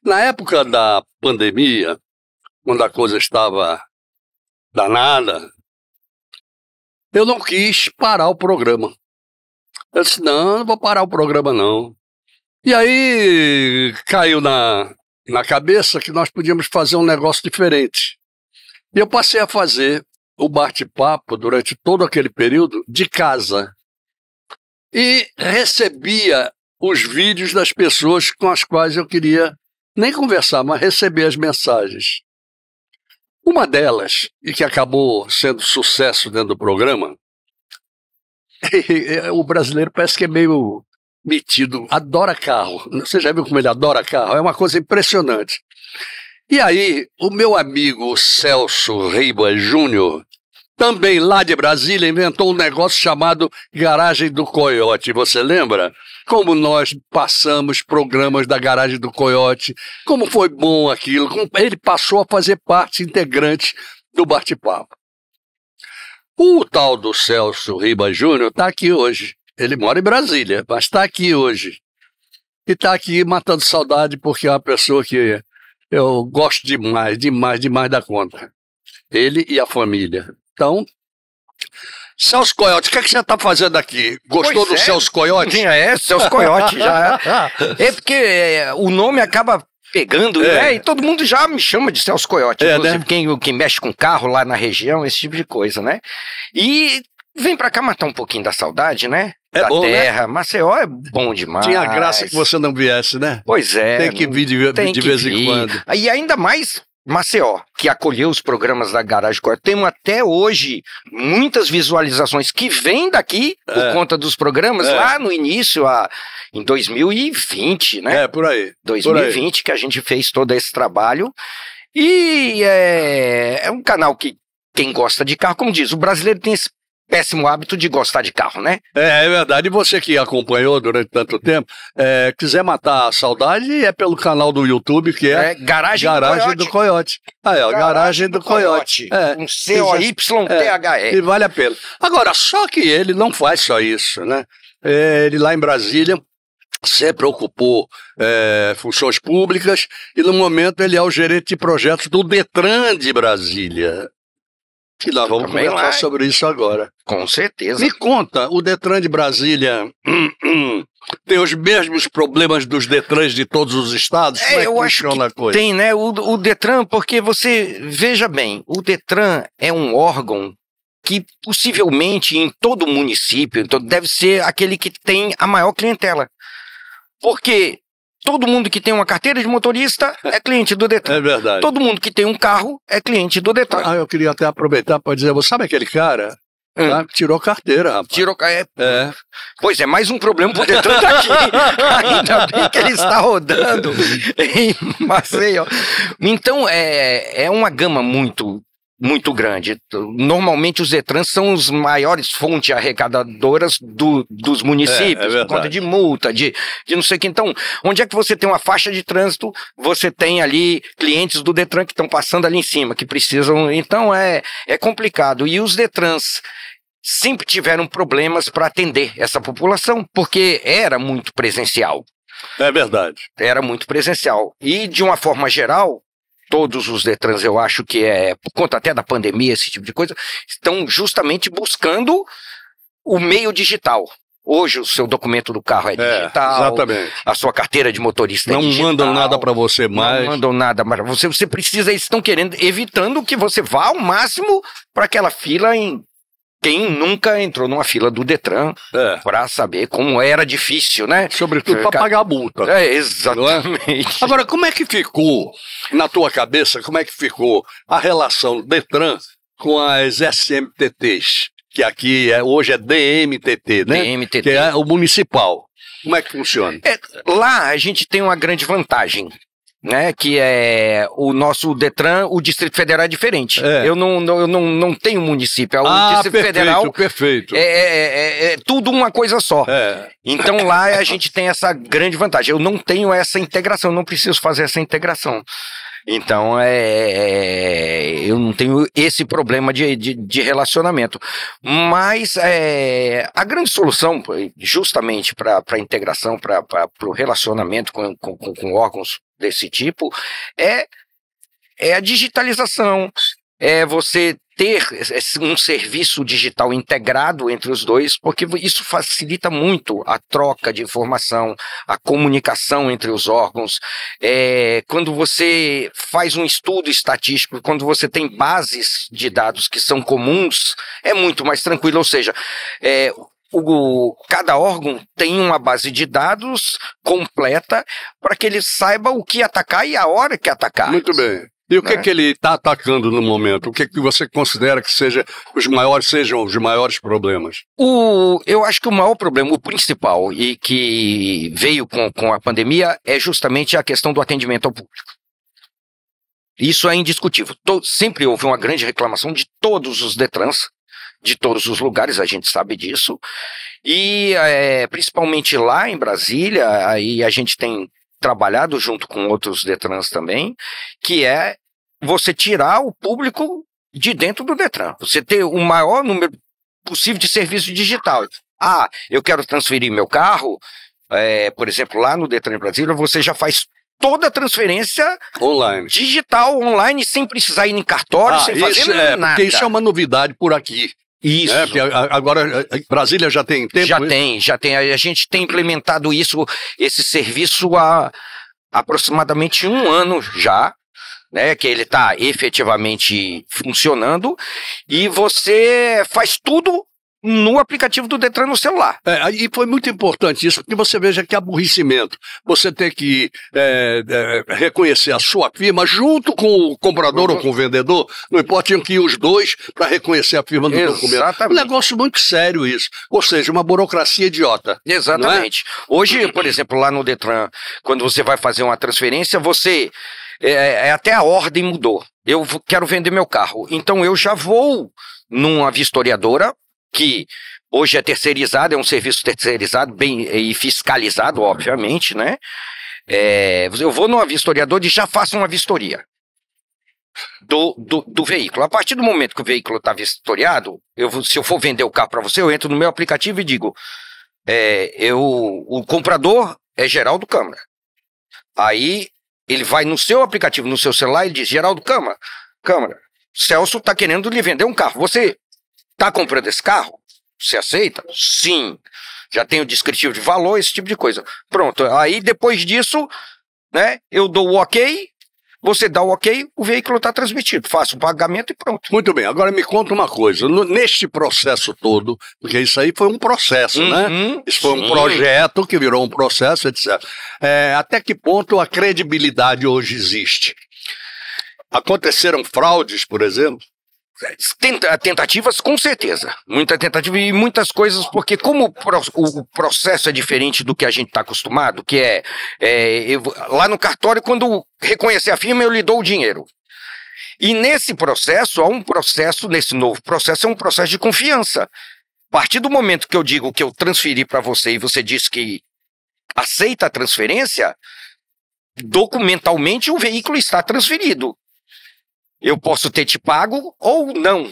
Na época da pandemia, quando a coisa estava danada, eu não quis parar o programa. Eu disse, não, não vou parar o programa, não. E aí caiu na, na cabeça que nós podíamos fazer um negócio diferente. E eu passei a fazer o bate-papo durante todo aquele período de casa e recebia os vídeos das pessoas com as quais eu queria nem conversar, mas receber as mensagens. Uma delas, e que acabou sendo sucesso dentro do programa, o brasileiro parece que é meio metido, adora carro. Você já viu como ele adora carro? É uma coisa impressionante. E aí, o meu amigo Celso Reiba Júnior, também lá de Brasília, inventou um negócio chamado Garagem do Coiote. Você lembra? Como nós passamos programas da Garagem do Coiote, como foi bom aquilo. Ele passou a fazer parte integrante do bate-papo. O tal do Celso Riba Júnior está aqui hoje. Ele mora em Brasília, mas está aqui hoje. E está aqui matando saudade porque é uma pessoa que eu gosto demais, demais, demais da conta. Ele e a família. Então, Celso Coyote, o que, é que você está fazendo aqui? Gostou pois do é? Celso Coyote? Tinha é, Celso Coyote já. É. é porque é, o nome acaba pegando, né? é. né? E todo mundo já me chama de Celso Coyote. É, inclusive, né? quem, quem mexe com carro lá na região, esse tipo de coisa, né? E vem para cá matar um pouquinho da saudade, né? é da bom, né? terra. Né? Maceió é bom demais. Tinha graça que você não viesse, né? Pois é. Tem que vir de, de vez vir. em quando. E ainda mais Maceió, que acolheu os programas da Garage Core. Temos até hoje muitas visualizações que vêm daqui por é. conta dos programas é. lá no início, a, em 2020, né? É, por aí. 2020 por aí. que a gente fez todo esse trabalho. E é, é um canal que quem gosta de carro, como diz, o brasileiro tem esse péssimo hábito de gostar de carro, né? É, é verdade. E você que acompanhou durante tanto tempo, é, quiser matar a saudade, é pelo canal do YouTube, que é, é Garagem, Garagem do Coyote. Ah, é, Garagem, do, Coyote. Coyote. É. Um C-O-Y-T-H-E. É, e vale a pena. Agora, só que ele não faz só isso, né? É, ele lá em Brasília sempre ocupou é, funções públicas e no momento ele é o gerente de projetos do Detran de Brasília que lá vamos Também conversar lá. sobre isso agora. Com certeza. Me conta, o Detran de Brasília hum, hum, tem os mesmos problemas dos Detrans de todos os estados? É, é eu acho que tem, né? O, o Detran, porque você, veja bem, o Detran é um órgão que possivelmente em todo município, então deve ser aquele que tem a maior clientela. Porque Todo mundo que tem uma carteira de motorista é cliente do Detran. É verdade. Todo mundo que tem um carro é cliente do Detran. Ah, eu queria até aproveitar para dizer, você sabe aquele cara Hum. Tá? Tirou carteira, rapaz. Tirou carteira. É. é. Pois é, mais um problema pro Detran daqui. Tá Ainda bem que ele está rodando em Maceió. Então, é, é uma gama muito muito grande. Normalmente os ETRANs são os maiores fontes arrecadadoras do, dos municípios, é, é por conta de multa, de, de não sei o que. Então, onde é que você tem uma faixa de trânsito, você tem ali clientes do DETRAN que estão passando ali em cima, que precisam. Então é, é complicado. E os DETRANs sempre tiveram problemas para atender essa população, porque era muito presencial. É verdade. Era muito presencial. E, de uma forma geral, todos os Detrans, eu acho que é, por conta até da pandemia, esse tipo de coisa, estão justamente buscando o meio digital. Hoje o seu documento do carro é, é digital. É, exatamente. A sua carteira de motorista é não é digital. Não mandam nada para você mais. Não mandam nada para você. Você precisa, eles estão querendo, evitando que você vá ao máximo para aquela fila em quem nunca entrou numa fila do Detran é. para saber como era difícil, né? Sobretudo para pagar a multa. É, exatamente. É? Agora, como é que ficou na tua cabeça, como é que ficou a relação Detran com as SMTTs? Que aqui é, hoje é DMTT, né? DMTT. Que é o municipal. Como é que funciona? É, lá a gente tem uma grande vantagem, né? Que é o nosso Detran, o Distrito Federal é diferente. É. Eu, não, não, eu não, não tenho município, é o ah, Distrito perfeito, Federal. Perfeito. É, é, é, é, é tudo uma coisa só. É. Então lá a gente tem essa grande vantagem. Eu não tenho essa integração, não preciso fazer essa integração. Então, é, eu não tenho esse problema de, de, de relacionamento. Mas é, a grande solução, justamente para a integração, para o relacionamento com, com, com, órgãos desse tipo é, é a digitalização, é você ter um serviço digital integrado entre os dois, porque isso facilita muito a troca de informação, a comunicação entre os órgãos. É, quando você faz um estudo estatístico, quando você tem bases de dados que são comuns, é muito mais tranquilo. Ou seja, é, o, cada órgão tem uma base de dados completa para que ele saiba o que atacar e a hora que atacar. Muito bem. E o que, né? é? que ele está atacando no momento? O que, é que você considera que seja os maiores, sejam os maiores problemas? O, eu acho que o maior problema, o principal, e que veio com, com a pandemia, é justamente a questão do atendimento ao público. Isso é indiscutível. Todo, sempre houve uma grande reclamação de todos os Detrans de todos os lugares, a gente sabe disso. E é, principalmente lá em Brasília, aí a gente tem trabalhado junto com outros Detrans também, que é você tirar o público de dentro do Detran. Você ter o maior número possível de serviço digital. Ah, eu quero transferir meu carro, é, por exemplo, lá no Detran Brasília, você já faz toda a transferência online. digital, online, sem precisar ir em cartório, ah, sem fazer isso é, nada. Porque isso é uma novidade por aqui. Isso. É, agora, Brasília já tem tempo? Já isso? Né? tem, já tem. A gente tem implementado isso, esse serviço há aproximadamente um ano já. Né, que ele está efetivamente funcionando e você faz tudo no aplicativo do Detran no celular. É, e foi muito importante isso, porque você veja que aborrecimento. Você tem que é, é, reconhecer a sua firma junto com o comprador uhum. ou com o vendedor, não importa, tinham que ir os dois para reconhecer a firma do Exatamente. documento. Um negócio muito sério isso. Ou seja, uma burocracia idiota. É? Exatamente. Hoje, por exemplo, lá no Detran, quando você vai fazer uma transferência, você. é, é, é até a ordem mudou. Eu quero vender meu carro. Então eu já vou numa vistoriadora que hoje é terceirizado, é um serviço terceirizado bem eh, e fiscalizado, obviamente, né? É, eu vou numa vistoriador e já faço uma vistoria do, do, do, veículo. A partir do momento que o veículo está vistoriado, eu, se eu for vender o carro para você, eu entro no meu aplicativo e digo: é, eu, o comprador é Geraldo Câmara. Aí ele vai no seu aplicativo, no seu celular, e diz: Geraldo Câmara, Câmara, Celso está querendo lhe vender um carro. Você Tá comprando esse carro? Você aceita? Sim. Já tem o descritivo de valor, esse tipo de coisa. Pronto. Aí depois disso, né? Eu dou o ok, você dá o ok, o veículo está transmitido. Faço o pagamento e pronto. Muito bem, agora me conta uma coisa. No, neste processo todo, porque isso aí foi um processo, né? uhum, né? Isso foi sim. um projeto que virou um processo, etc. É, até que ponto a credibilidade hoje existe? Aconteceram fraudes, por exemplo? Tenta, tentativas, com certeza. Muita tentativa e muitas coisas, porque como o, pro, o processo é diferente do que a gente está acostumado, que é, é eu, lá no cartório, quando reconhecer a firma, eu lhe dou o dinheiro. E nesse processo, há um processo, nesse novo processo, é um processo de confiança. A partir do momento que eu digo que eu transferi para você e você diz que aceita a transferência, documentalmente o veículo está transferido eu posso ter te pago ou não.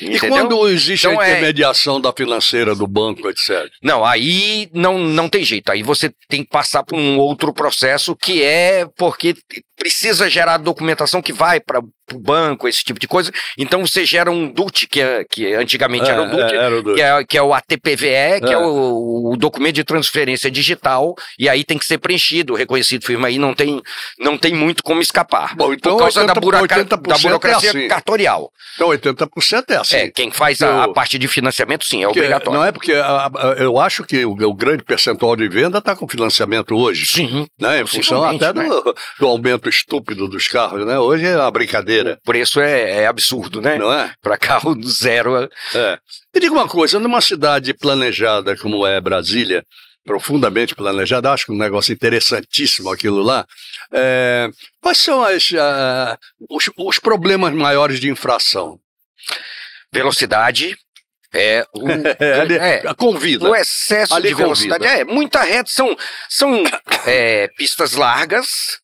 Entendeu? E quando existe então, a é intermediação é... da financeira, do banco, etc. Não, aí não, não tem jeito. Aí você tem que passar por um outro processo que é porque precisa gerar documentação que vai para o banco, esse tipo de coisa. Então você gera um DUT, que, é, que antigamente é, era, o DUT, é, era o DUT, Que, é, que é o ATPVE, que é, é, o, o, documento de transferência digital, e aí tem que ser preenchido, reconhecido firma aí, não tem, não tem muito como escapar. Bom, então, por causa 80, da, buraca, assim. da burocracia assim. cartorial. Então 80% é assim. É, quem faz eu, a, parte de financiamento, sim, é obrigatório. Não é porque a, a, eu acho que o, o, grande percentual de venda está com financiamento hoje. Sim. Né, em função até né? do, do, aumento estúpido dos carros, né? Hoje é uma brincadeira. O preço é, é absurdo, né? Não é? Para carro zero. É. é. Me diga uma coisa, numa cidade planejada como é Brasília, profundamente planejada, acho que um negócio interessantíssimo aquilo lá. É, quais são as, uh, os, os problemas maiores de infração? velocidade é, um, é, é, é convida. O excesso Ali de velocidade. Convida. É, muita reta. São, são é, pistas largas,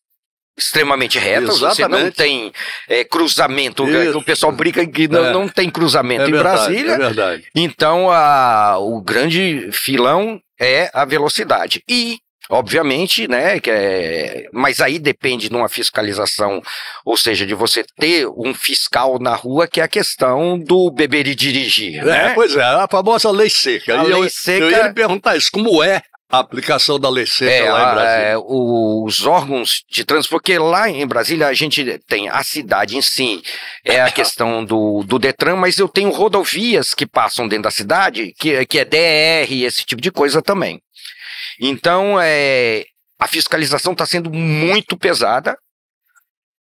extremamente retas. Você não tem é, cruzamento. Isso. O pessoal brinca que não, é. não tem cruzamento é em verdade, Brasília. É verdade. Então, a, o grande filão é a velocidade. E Obviamente, né? Que é, mas aí depende de uma fiscalização, ou seja, de você ter um fiscal na rua, que é a questão do beber e dirigir. Né? É, pois é, a famosa lei seca. A e lei eu, seca. Eu ia me perguntar isso, como é a aplicação da lei seca é, lá em Brasília. É, os órgãos de trânsito, porque lá em Brasília a gente tem a cidade em si, é a questão do, do Detran, mas eu tenho rodovias que passam dentro da cidade, que, é, que é DR, esse tipo de coisa também. Então, é, a fiscalização está sendo muito pesada.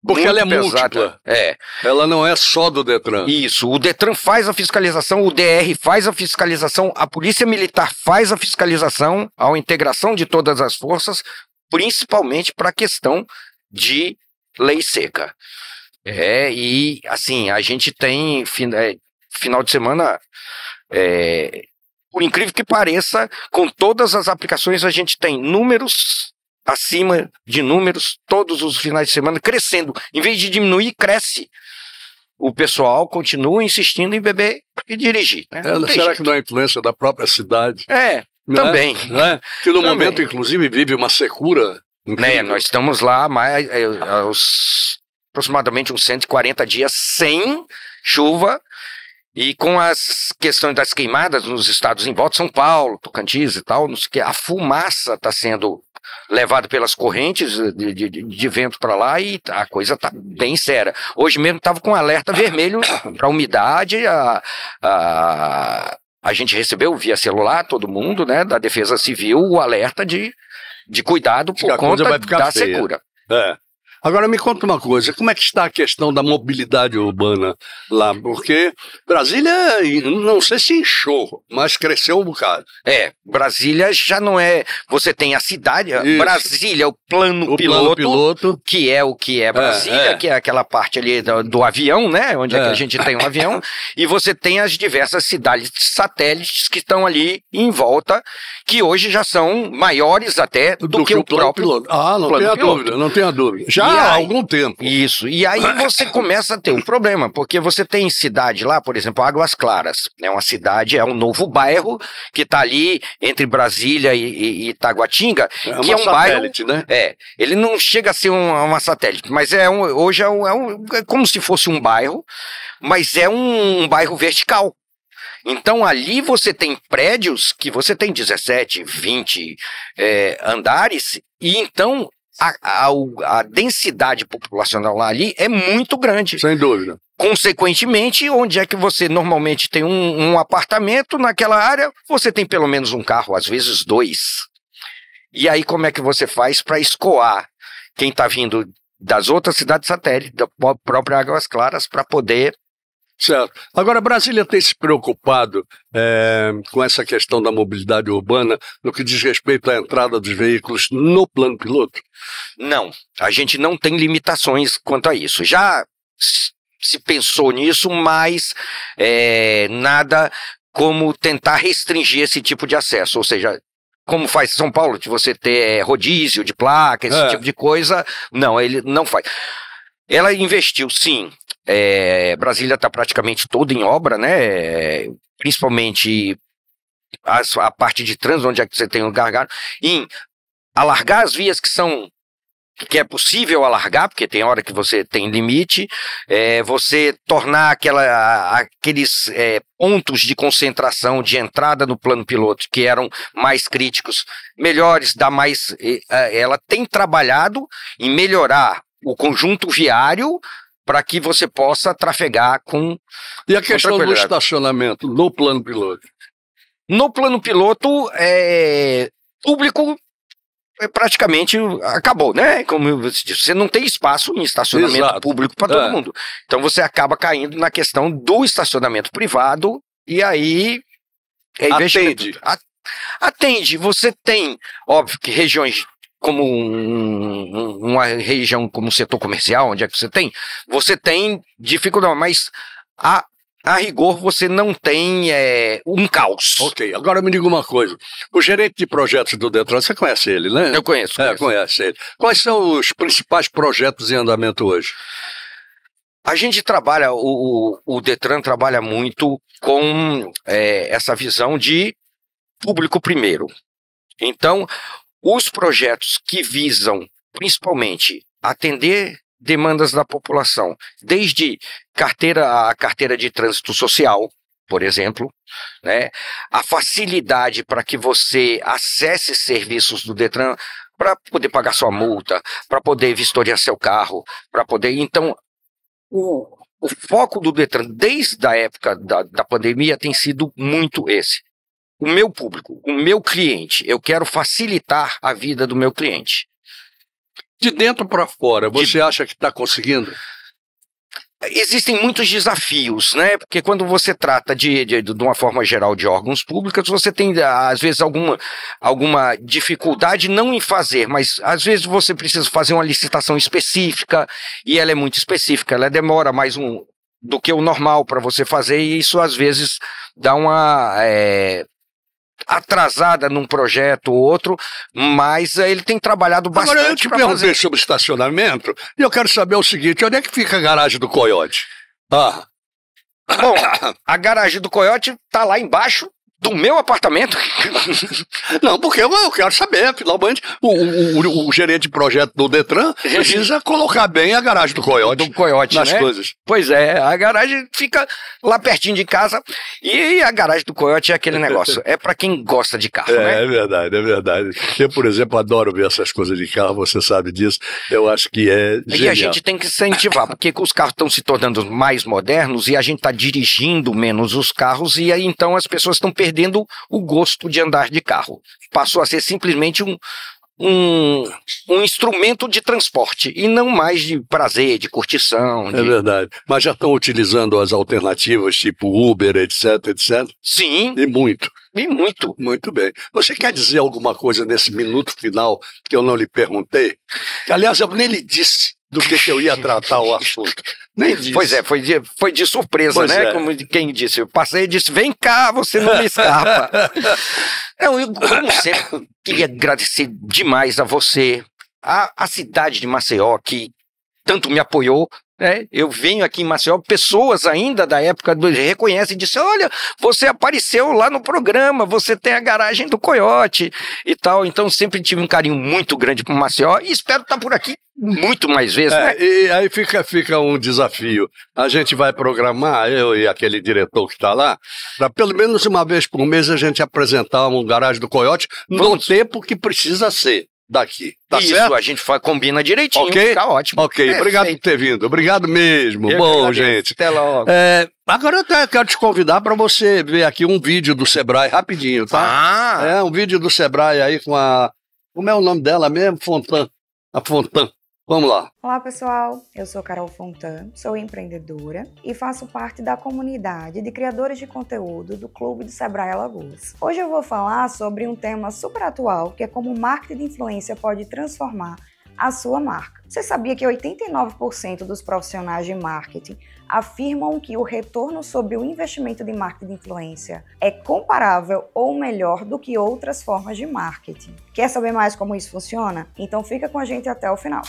Porque ela é pesada. múltipla. É. Ela não é só do Detran. Isso. O Detran faz a fiscalização, o DR faz a fiscalização, a Polícia Militar faz a fiscalização, a integração de todas as forças, principalmente para a questão de lei seca. É, e assim, a gente tem é, final de semana é, por incrível que pareça, com todas as aplicações a gente tem números acima de números todos os finais de semana crescendo. Em vez de diminuir, cresce. O pessoal continua insistindo em beber e dirigir. Né? É, será jeito. que não é influência da própria cidade? É, né? também. Né? Que no também. momento, inclusive, vive uma secura. Né, incrível. Né, nós estamos lá mais, é, aos, aproximadamente uns 140 dias sem chuva e com as questões das queimadas nos estados em volta, São Paulo, Tocantins e tal, a fumaça está sendo levada pelas correntes de, de, de vento para lá e a coisa está bem séria. Hoje mesmo estava com um alerta vermelho para umidade, a, a, a gente recebeu via celular, todo mundo, né, da Defesa Civil, o alerta de, de cuidado por conta da feia. secura. É. Agora me conta uma coisa, como é que está a questão da mobilidade urbana lá? Porque Brasília, não sei se inchou, mas cresceu um bocado. É, Brasília já não é. Você tem a cidade, Isso. Brasília, o plano, o piloto, plano piloto, que é o que é, é Brasília, é, é. que é aquela parte ali do, do avião, né? Onde é. a é. gente tem um avião, e você tem as diversas cidades satélites que estão ali em volta, que hoje já são maiores até do, do que, que, o próprio plano piloto. Ah, não tenho a dúvida, não tenho a dúvida. Já há aí, algum tempo. Isso. E aí você começa a ter um problema, porque você tem cidade lá, por exemplo, Águas Claras. É uma cidade, é um novo bairro que está ali entre Brasília e, e, Itaguatinga, é que é um bairro. Né? É. Ele não chega a ser uma, uma satélite, mas é um, hoje é, um, é, um, é como se fosse um bairro, mas é um, um bairro vertical. Então ali você tem prédios que você tem 17, 20 é, andares, e então a, a, a densidade populacional lá ali é muito grande. Sem dúvida. Consequentemente, onde é que você normalmente tem um, um apartamento naquela área, você tem pelo menos um carro, às vezes dois. E aí, como é que você faz para escoar quem está vindo das outras cidades satélites da própria Águas Claras, para poder Certo. Agora, Brasília tem se preocupado é, com essa questão da mobilidade urbana no que diz respeito à entrada dos veículos no plano piloto? Não, a gente não tem limitações quanto a isso. Já se pensou nisso, mas é, nada como tentar restringir esse tipo de acesso. Ou seja, como faz São Paulo, de você ter eh, rodízio de placa, esse é. tipo de coisa, não, ele não faz. Ela investiu, sim, é, Brasília está praticamente toda em obra, né? Principalmente a, a parte de trânsito, onde é que você tem um gargalo. Em alargar as vias que são que é possível alargar, porque tem hora que você tem limite, é, você tornar aquela, aqueles é, pontos de concentração de entrada no plano piloto que eram mais críticos, melhores, dá mais. Ela tem trabalhado em melhorar o conjunto viário para que você possa trafegar com. E a questão do estacionamento no plano piloto? No plano piloto, é, público é, praticamente acabou, né? Como você disse, você não tem espaço em estacionamento Exato. público para todo é. mundo. Então você acaba caindo na questão do estacionamento privado e aí é Atende. Atende. Você tem, óbvio, que regiões como um, uma região, como um setor comercial, onde é que você tem, você tem dificuldade, mas a, a rigor você não tem é, um caos. Ok, agora me diga uma coisa. O gerente de projetos do Detran, você conhece ele, né? Eu conheço. É, conheço. É, conhece ele. Quais são os principais projetos em andamento hoje? A gente trabalha, o, o Detran trabalha muito com é, essa visão de público primeiro. Então, os projetos que visam, principalmente, atender demandas da população, desde carteira a carteira de trânsito social, por exemplo, né? a facilidade para que você acesse serviços do Detran para poder pagar sua multa, para poder vistoriar seu carro, para poder. Então, o, o foco do Detran desde a época da, da pandemia tem sido muito esse o meu público, o meu cliente. Eu quero facilitar a vida do meu cliente. De dentro para fora, você De... acha que está conseguindo? Existem muitos desafios, né? Porque quando você trata de, de, de uma forma geral de órgãos públicos, você tem, às vezes, alguma, alguma dificuldade, não em fazer, mas às vezes você precisa fazer uma licitação específica, e ela é muito específica, ela demora mais um do que o normal para você fazer, e isso às vezes dá uma. É, atrasada num projeto ou outro, mas eh, ele tem trabalhado bastante. Agora eu te perguntei fazer... sobre estacionamento e eu quero saber o seguinte: onde é que fica a garagem do Coyote? Ah. Bom, a garagem do Coyote tá lá embaixo, do meu apartamento? não, porque eu, eu quero saber, finalmente, o, o, o, o, gerente de projeto do Detran precisa colocar bem a garagem do Coyote. Do Coyote, nas né? coisas. Pois é, a garagem fica lá pertinho de casa e a garagem do Coyote é aquele negócio, é para quem gosta de carro, é, né? É verdade, é verdade. Eu, por exemplo, adoro ver essas coisas de carro, você sabe disso, eu acho que é genial. E a gente tem que incentivar, porque os carros estão se tornando mais modernos e a gente está dirigindo menos os carros e aí então as pessoas estão perdendo perdendo o gosto de andar de carro. Passou a ser simplesmente um, um, um instrumento de transporte e não mais de prazer, de curtição. É de... É verdade. Mas já estão utilizando as alternativas tipo Uber, etc, etc? Sim. E muito. E muito. Muito bem. Você quer dizer alguma coisa nesse minuto final que eu não lhe perguntei? aliás, eu nem lhe disse do que, que eu ia tratar o assunto. Nem Pois é, foi de, foi de surpresa, pois né? É. Como quem disse, eu passei e disse: vem cá, você não me escapa. É, eu, como sempre, queria agradecer demais a você, a, a cidade de Maceió, que tanto me apoiou, é, eu venho aqui em Maceió, pessoas ainda da época do reconhecem e dizem: olha, você apareceu lá no programa, você tem a garagem do Coyote e tal. Então sempre tive um carinho muito grande por Maceió e espero estar tá por aqui muito mais vezes. É, né? E aí fica, fica um desafio. A gente vai programar, eu e aquele diretor que está lá, para pelo menos uma vez por mês a gente apresentar um garagem do Coyote Vamos. no tempo que precisa ser daqui. Tá Isso, certo? a gente combina direitinho, okay? fica ótimo. Ok, Perfeito. obrigado por ter vindo. Obrigado mesmo. Eu Bom, gente. Até logo. É, agora eu quero te convidar para você ver aqui um vídeo do Sebrae rapidinho, tá? Ah. É, um vídeo do Sebrae aí com a. Como é o nome dela mesmo? Fontan. A Fontan. Vamos lá. Olá, pessoal. Eu sou Carol Fontan, sou empreendedora e faço parte da comunidade de criadores de conteúdo do Clube do Sebrae Alagoas. Hoje eu vou falar sobre um tema super atual, que é como o marketing de influência pode transformar a sua marca. Você sabia que 89% dos profissionais de marketing afirmam que o retorno sobre o investimento de marketing de influência é comparável ou melhor do que outras formas de marketing. Quer saber mais como isso funciona? Então fica com a gente até o final.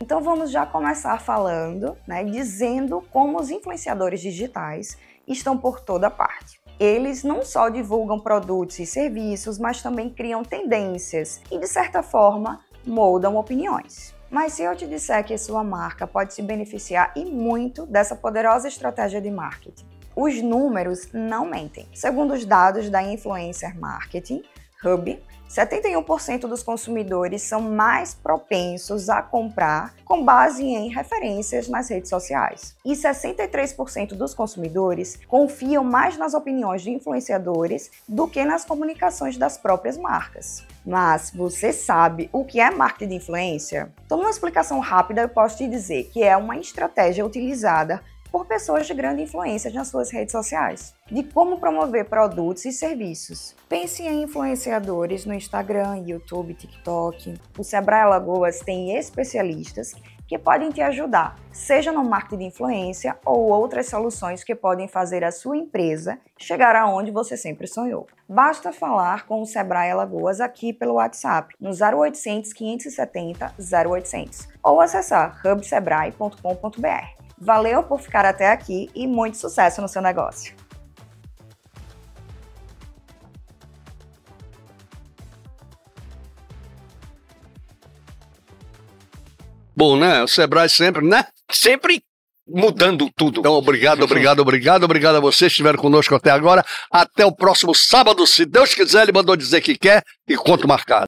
Então vamos já começar falando, né, dizendo como os influenciadores digitais estão por toda parte eles não só divulgam produtos e serviços, mas também criam tendências e, de certa forma, moldam opiniões. Mas se eu te disser que sua marca pode se beneficiar e muito dessa poderosa estratégia de marketing, os números não mentem. Segundo os dados da Influencer Marketing Hub, 71% dos consumidores são mais propensos a comprar com base em referências nas redes sociais. E 63% dos consumidores confiam mais nas opiniões de influenciadores do que nas comunicações das próprias marcas. Mas você sabe o que é marketing de influência? Então, uma explicação rápida eu posso te dizer que é uma estratégia utilizada por pessoas de grande influência nas suas redes sociais, de como promover produtos e serviços. Pense em influenciadores no Instagram, YouTube, TikTok. O Sebrae Lagoas tem especialistas que podem te ajudar, seja no marketing de influência ou outras soluções que podem fazer a sua empresa chegar aonde você sempre sonhou. Basta falar com o Sebrae Lagoas aqui pelo WhatsApp no 0800 570 0800 ou acessar hubsebrae.com.br. Valeu por ficar até aqui e muito sucesso no seu negócio! Bom, né? O Sebrae sempre, né? Sempre mudando tudo. Então, obrigado, obrigado, obrigado, obrigado a vocês que estiveram conosco até agora. Até o próximo sábado, se Deus quiser, ele mandou dizer que quer e conto marcado.